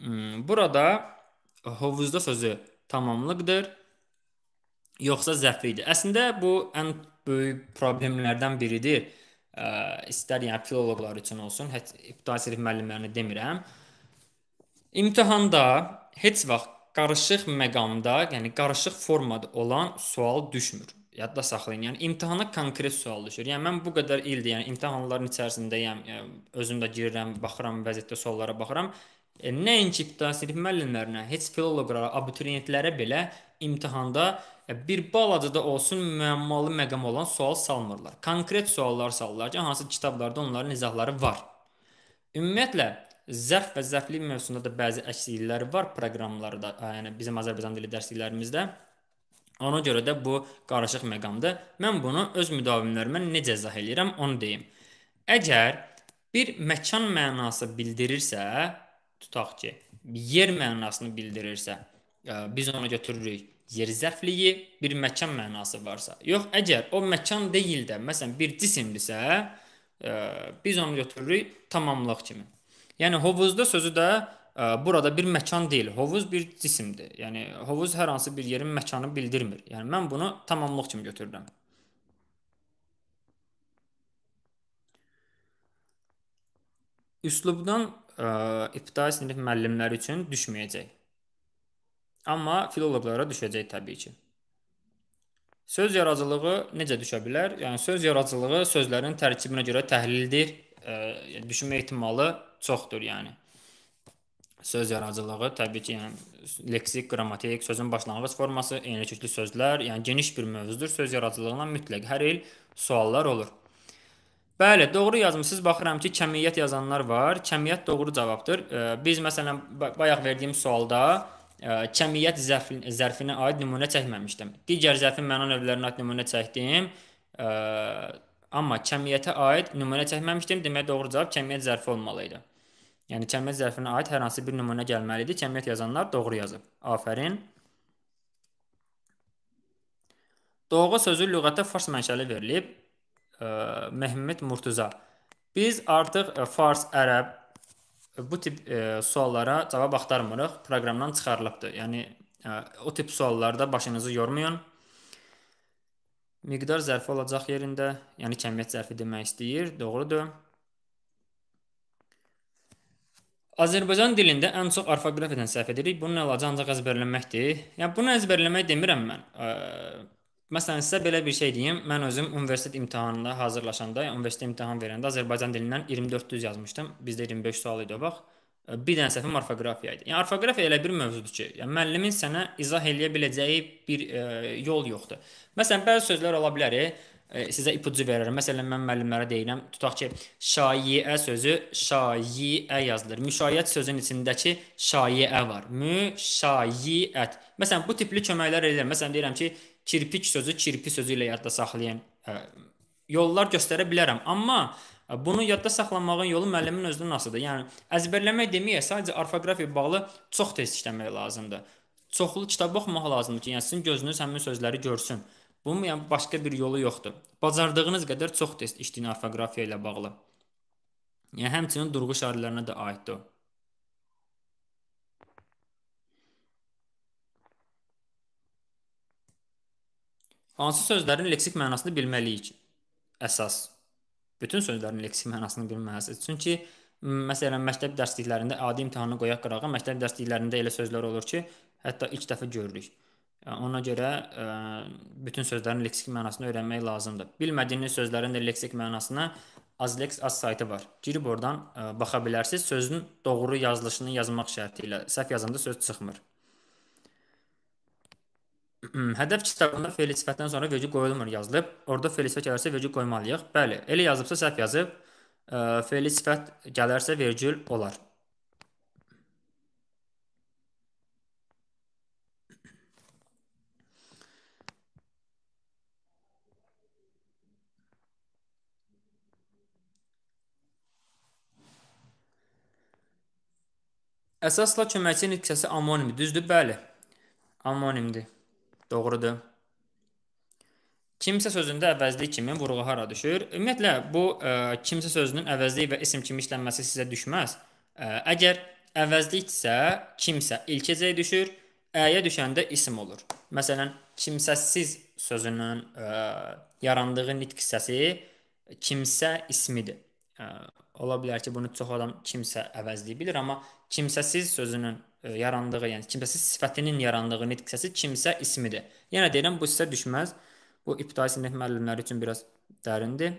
Hmm, burada hovuzda sözü tamamlıqdır, yoxsa zəhv idi. Əslində bu ən böyük problemlərdən biridir. Ə, istər yəni filoloqlar üçün olsun, hətta ibtidai sinif müəllimlərini demirəm. İmtahanda heç vaxt qarışıq məqamda, yəni qarışıq formada olan sual düşmür. Yadda saxlayın. Yəni imtahana konkret sual düşür. Yəni mən bu qədər ildir, yəni imtahanların içərisindəyəm, yəni, özüm də girirəm, baxıram vəziyyətdə suallara baxıram. E, Nəinki ibtidai sinif müəllimlərinə, heç filoloqlara, abituriyentlərə belə imtahanda e, bir balaca da olsun müəmmalı məqam olan sual salmırlar. Konkret suallar salırlar ki, hansı kitablarda onların izahları var. Ümumiyyətlə Zərf və zərflik mövzusunda da bəzi əksikliklər var proqramlarda, yəni bizim Azərbaycan dili dərsliklərimizdə. Ona görə də bu qarışıq məqamdır. Mən bunu öz müdavimlərimə necə izah eləyirəm, onu deyim. Əgər bir məkan mənası bildirirsə, tutaq ki, yer mənasını bildirirsə, biz onu götürürük yer zərfliyi, bir məkan mənası varsa. Yox, əgər o məkan deyil də, məsələn, bir cisimdirsə, biz onu götürürük tamamlıq kimi. Yəni hovuzda sözü də ə, e, burada bir məkan deyil. Hovuz bir cisimdir. Yəni hovuz hər hansı bir yerin məkanı bildirmir. Yəni mən bunu tamamlıq kimi götürürəm. Üslubdan ə, e, ibtidai sinif müəllimləri üçün düşməyəcək. Amma filoloqlara düşəcək təbii ki. Söz yaradıcılığı necə düşə bilər? Yəni söz yaradıcılığı sözlərin tərkibinə görə təhlildir ə, yəni düşünmə ehtimalı çoxdur, yəni. Söz yaradıcılığı təbii ki, yəni leksik, qrammatik, sözün başlanğıc forması, eynilikli sözlər, yəni geniş bir mövzudur. Söz yaradıcılığına mütləq hər il suallar olur. Bəli, doğru yazmısınız. Baxıram ki, kəmiyyət yazanlar var. Kəmiyyət doğru cavabdır. Biz məsələn bayaq verdiyim sualda e, kəmiyyət zərfinə aid nümunə çəkməmişdim. Digər zərfin məna növlərinə aid nümunə çəkdim. Amma kəmiyyətə aid nümunə çəkməmişdim. Deməli doğru cavab kəmiyyət zərfi olmalı idi. Yəni kəmiyyət zərfinə aid hər hansı bir nümunə gəlməli idi. Kəmiyyət yazanlar doğru yazıb. Afərin. Doğğu sözü lüğətdə fars mənşəli verilib. Məhəmməd Murtuza. Biz artıq fars, ərəb bu tip suallara cavab axtarmırıq. Proqramdan çıxarılıbdı. Yəni o tip suallarda başınızı yormayın. Miqdar zərfi olacaq yerində, yəni kəmiyyət zərfi demək istəyir, doğrudur. Azərbaycan dilində ən çox orfoqrafiyadan səhv edirik. Bunun əlacı ancaq əzbərlənməkdir. Yəni bunu əzbərləmək demirəm mən. Məsələn, sizə belə bir şey deyim. Mən özüm universitet imtahanına hazırlaşanda, universitet imtahan verəndə Azərbaycan dilindən 24 düz yazmışdım. Bizdə 25 sual idi o vaxt bir dənə səhvim orfoqrafiya idi. Yəni orfoqrafiya elə bir mövzudur ki, yəni müəllimin sənə izah eləyə biləcəyi bir e, yol yoxdur. Məsələn, bəzi sözlər ola bilər, e, sizə ipucu verirəm. Məsələn, mən müəllimlərə deyirəm, tutaq ki, şayiə sözü şayiə yazılır. Müşayiət sözünün içindəki şayiə var. Müşayiət. Məsələn, bu tipli köməklər edirəm. Məsələn, deyirəm ki, kirpik sözü kirpi sözü ilə yadda saxlayın. E, yollar göstərə bilərəm, amma Bunu yadda saxlanmağın yolu müəllimin özünün asıdır. Yəni əzbərləmək deməyək, sadəcə orfoqrafiya bağlı çox tez işləmək lazımdır. Çoxlu kitab oxumaq lazımdır ki, yəni sizin gözünüz həmin sözləri görsün. Bunun yəni başqa bir yolu yoxdur. Bacardığınız qədər çox tez işləyin orfoqrafiya ilə bağlı. Yəni həmçinin durğu şairlərinə də aiddir o. Hansı sözlərin leksik mənasını bilməliyik? Əsas bütün sözlərin leksik mənasını bilməlisiniz. Çünki məsələn məktəb dərsliklərində adi imtahanı qoyaq qırağa, məktəb dərsliklərində elə sözlər olur ki, hətta ilk dəfə görürük. E, ona görə ə, e, bütün sözlərin leksik mənasını öyrənmək lazımdır. Bilmədiyiniz sözlərin də leksik mənasına Azlex az saytı var. Girib oradan ə, e, baxa bilərsiniz. Sözün doğru yazılışını yazmaq şərti ilə səhv yazanda söz çıxmır. Hmm, hədəf kitabında feli sifətdən sonra vergi qoyulmur yazılıb. Orda feli sifət gələrsə vergi qoymalıyıq. Bəli, elə yazıbsa səhv yazıb. Feli sifət gələrsə vergül olar. Əsasla köməkçi nitqəsi amonimdir, düzdür? Bəli. Amonimdir. Doğrudur. Kimsə sözündə əvəzlik kimi vurğu hara düşür? Ümumiyyətlə bu ə, e, kimsə sözünün əvəzlik və isim kimi işlənməsi sizə düşməz. Ə, e, əgər əvəzlikdirsə, kimsə ilkəcəyə düşür, əyə düşəndə isim olur. Məsələn, kimsəsiz sözünün ə, e, yarandığı nitq hissəsi kimsə ismidir. Ə, Ola bilər ki, bunu çox adam kimsə əvəzləyə bilər, amma kimsəsiz sözünün e, yarandığı, yəni kimsəsiz sifətinin yarandığı nitq səsi kimsə ismidir. Yenə deyirəm, bu sizə düşməz. Bu ibtidai sinif müəllimləri üçün biraz dərindir.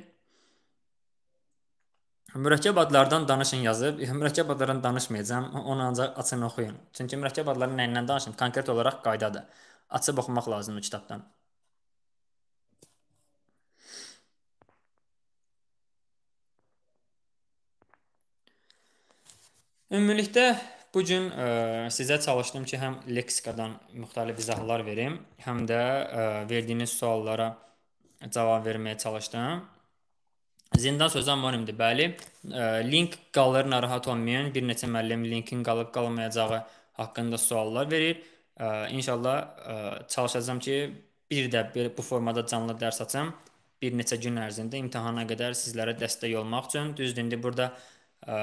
Mürəkkəb adlardan danışın yazıb, mürəkkəb adlardan danışmayacağam. Onu ancaq açın oxuyun. Çünki mürəkkəb adların nəyindən danışım? Konkret olaraq qaydadır. Açıb oxumaq lazımdır kitabdan. Ümumilikdə bu gün ə, e, sizə çalışdım ki, həm leksikadan müxtəlif izahlar verim, həm də ə, e, verdiyiniz suallara cavab verməyə çalışdım. Zindan sözü amonimdir, bəli. Ə, e, link qalır, narahat olmayın. Bir neçə müəllim linkin qalıb qalmayacağı haqqında suallar verir. Ə, inşallah ə, çalışacağam ki, bir də belə bu formada canlı dərs açım. Bir neçə gün ərzində imtahana qədər sizlərə dəstək olmaq üçün. Düzdür, indi burada ə,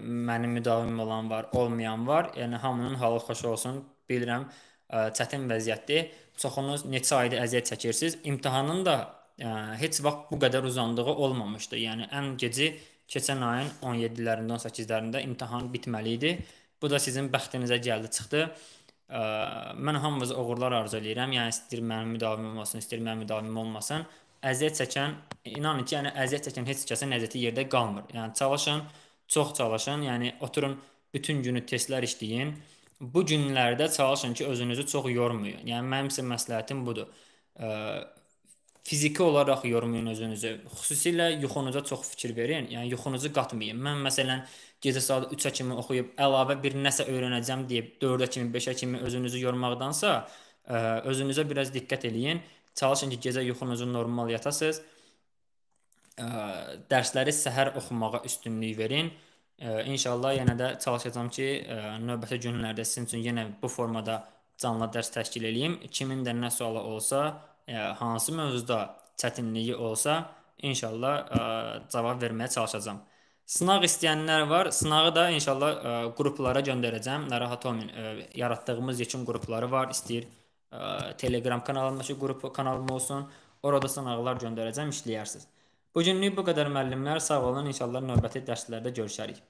mənim müdavimim olan var, olmayan var. Yəni hamının halı xoş olsun. Bilirəm ə, çətin vəziyyətdir. Çoxunuz neçə aydır əziyyət çəkirsiniz. İmtahanın da ə, heç vaxt bu qədər uzandığı olmamışdı. Yəni ən geci keçən ayın 17-lərində, 18-lərində imtahan bitməli idi. Bu da sizin bəxtinizə gəldi, çıxdı. Ə, mən hamınıza uğurlar arzu eləyirəm. Yəni istəyir mənim müdavimim olsun, istəyir mənim müdavimim olmasın. Əziyyət çəkən, inanın ki, yəni əziyyət çəkən heç kəsin əziyyəti yerdə qalmır. Yəni çalışın, çox çalışın. Yəni oturun bütün günü testlər işləyin. Bu günlərdə çalışın ki, özünüzü çox yormayın. Yəni mənim sizə məsləhətim budur. Fiziki olaraq yormayın özünüzü. Xüsusilə yuxunuza çox fikir verin. Yəni yuxunuzu qatmayın. Mən məsələn gecə saat 3-ə kimi oxuyub əlavə bir nəsə öyrənəcəm deyib 4-ə kimi, 5-ə kimi özünüzü yormaqdansa, özünüzə biraz diqqət eləyin. Çalışın ki, gecə yuxunuzu normal yatasınız ə, dərsləri səhər oxumağa üstünlük verin. Ə, inşallah yenə də çalışacağam ki, ə, növbəti günlərdə sizin üçün yenə bu formada canlı dərs təşkil eləyim. Kimin də nə sualı olsa, ə, hansı mövzuda çətinliyi olsa, inşallah ə, cavab verməyə çalışacağam. Sınaq istəyənlər var. Sınağı da inşallah ə, qruplara göndərəcəm. Narahat olmayın. Ə, yaratdığımız yekun qrupları var. İstəyir ə, Telegram kanalındakı qrup kanalım olsun. Orada sınaqlar göndərəcəm, işləyərsiniz. Bugünlük bu qədər müəllimlər. Sağ olun. İnşallah növbəti dərslərdə görüşərik.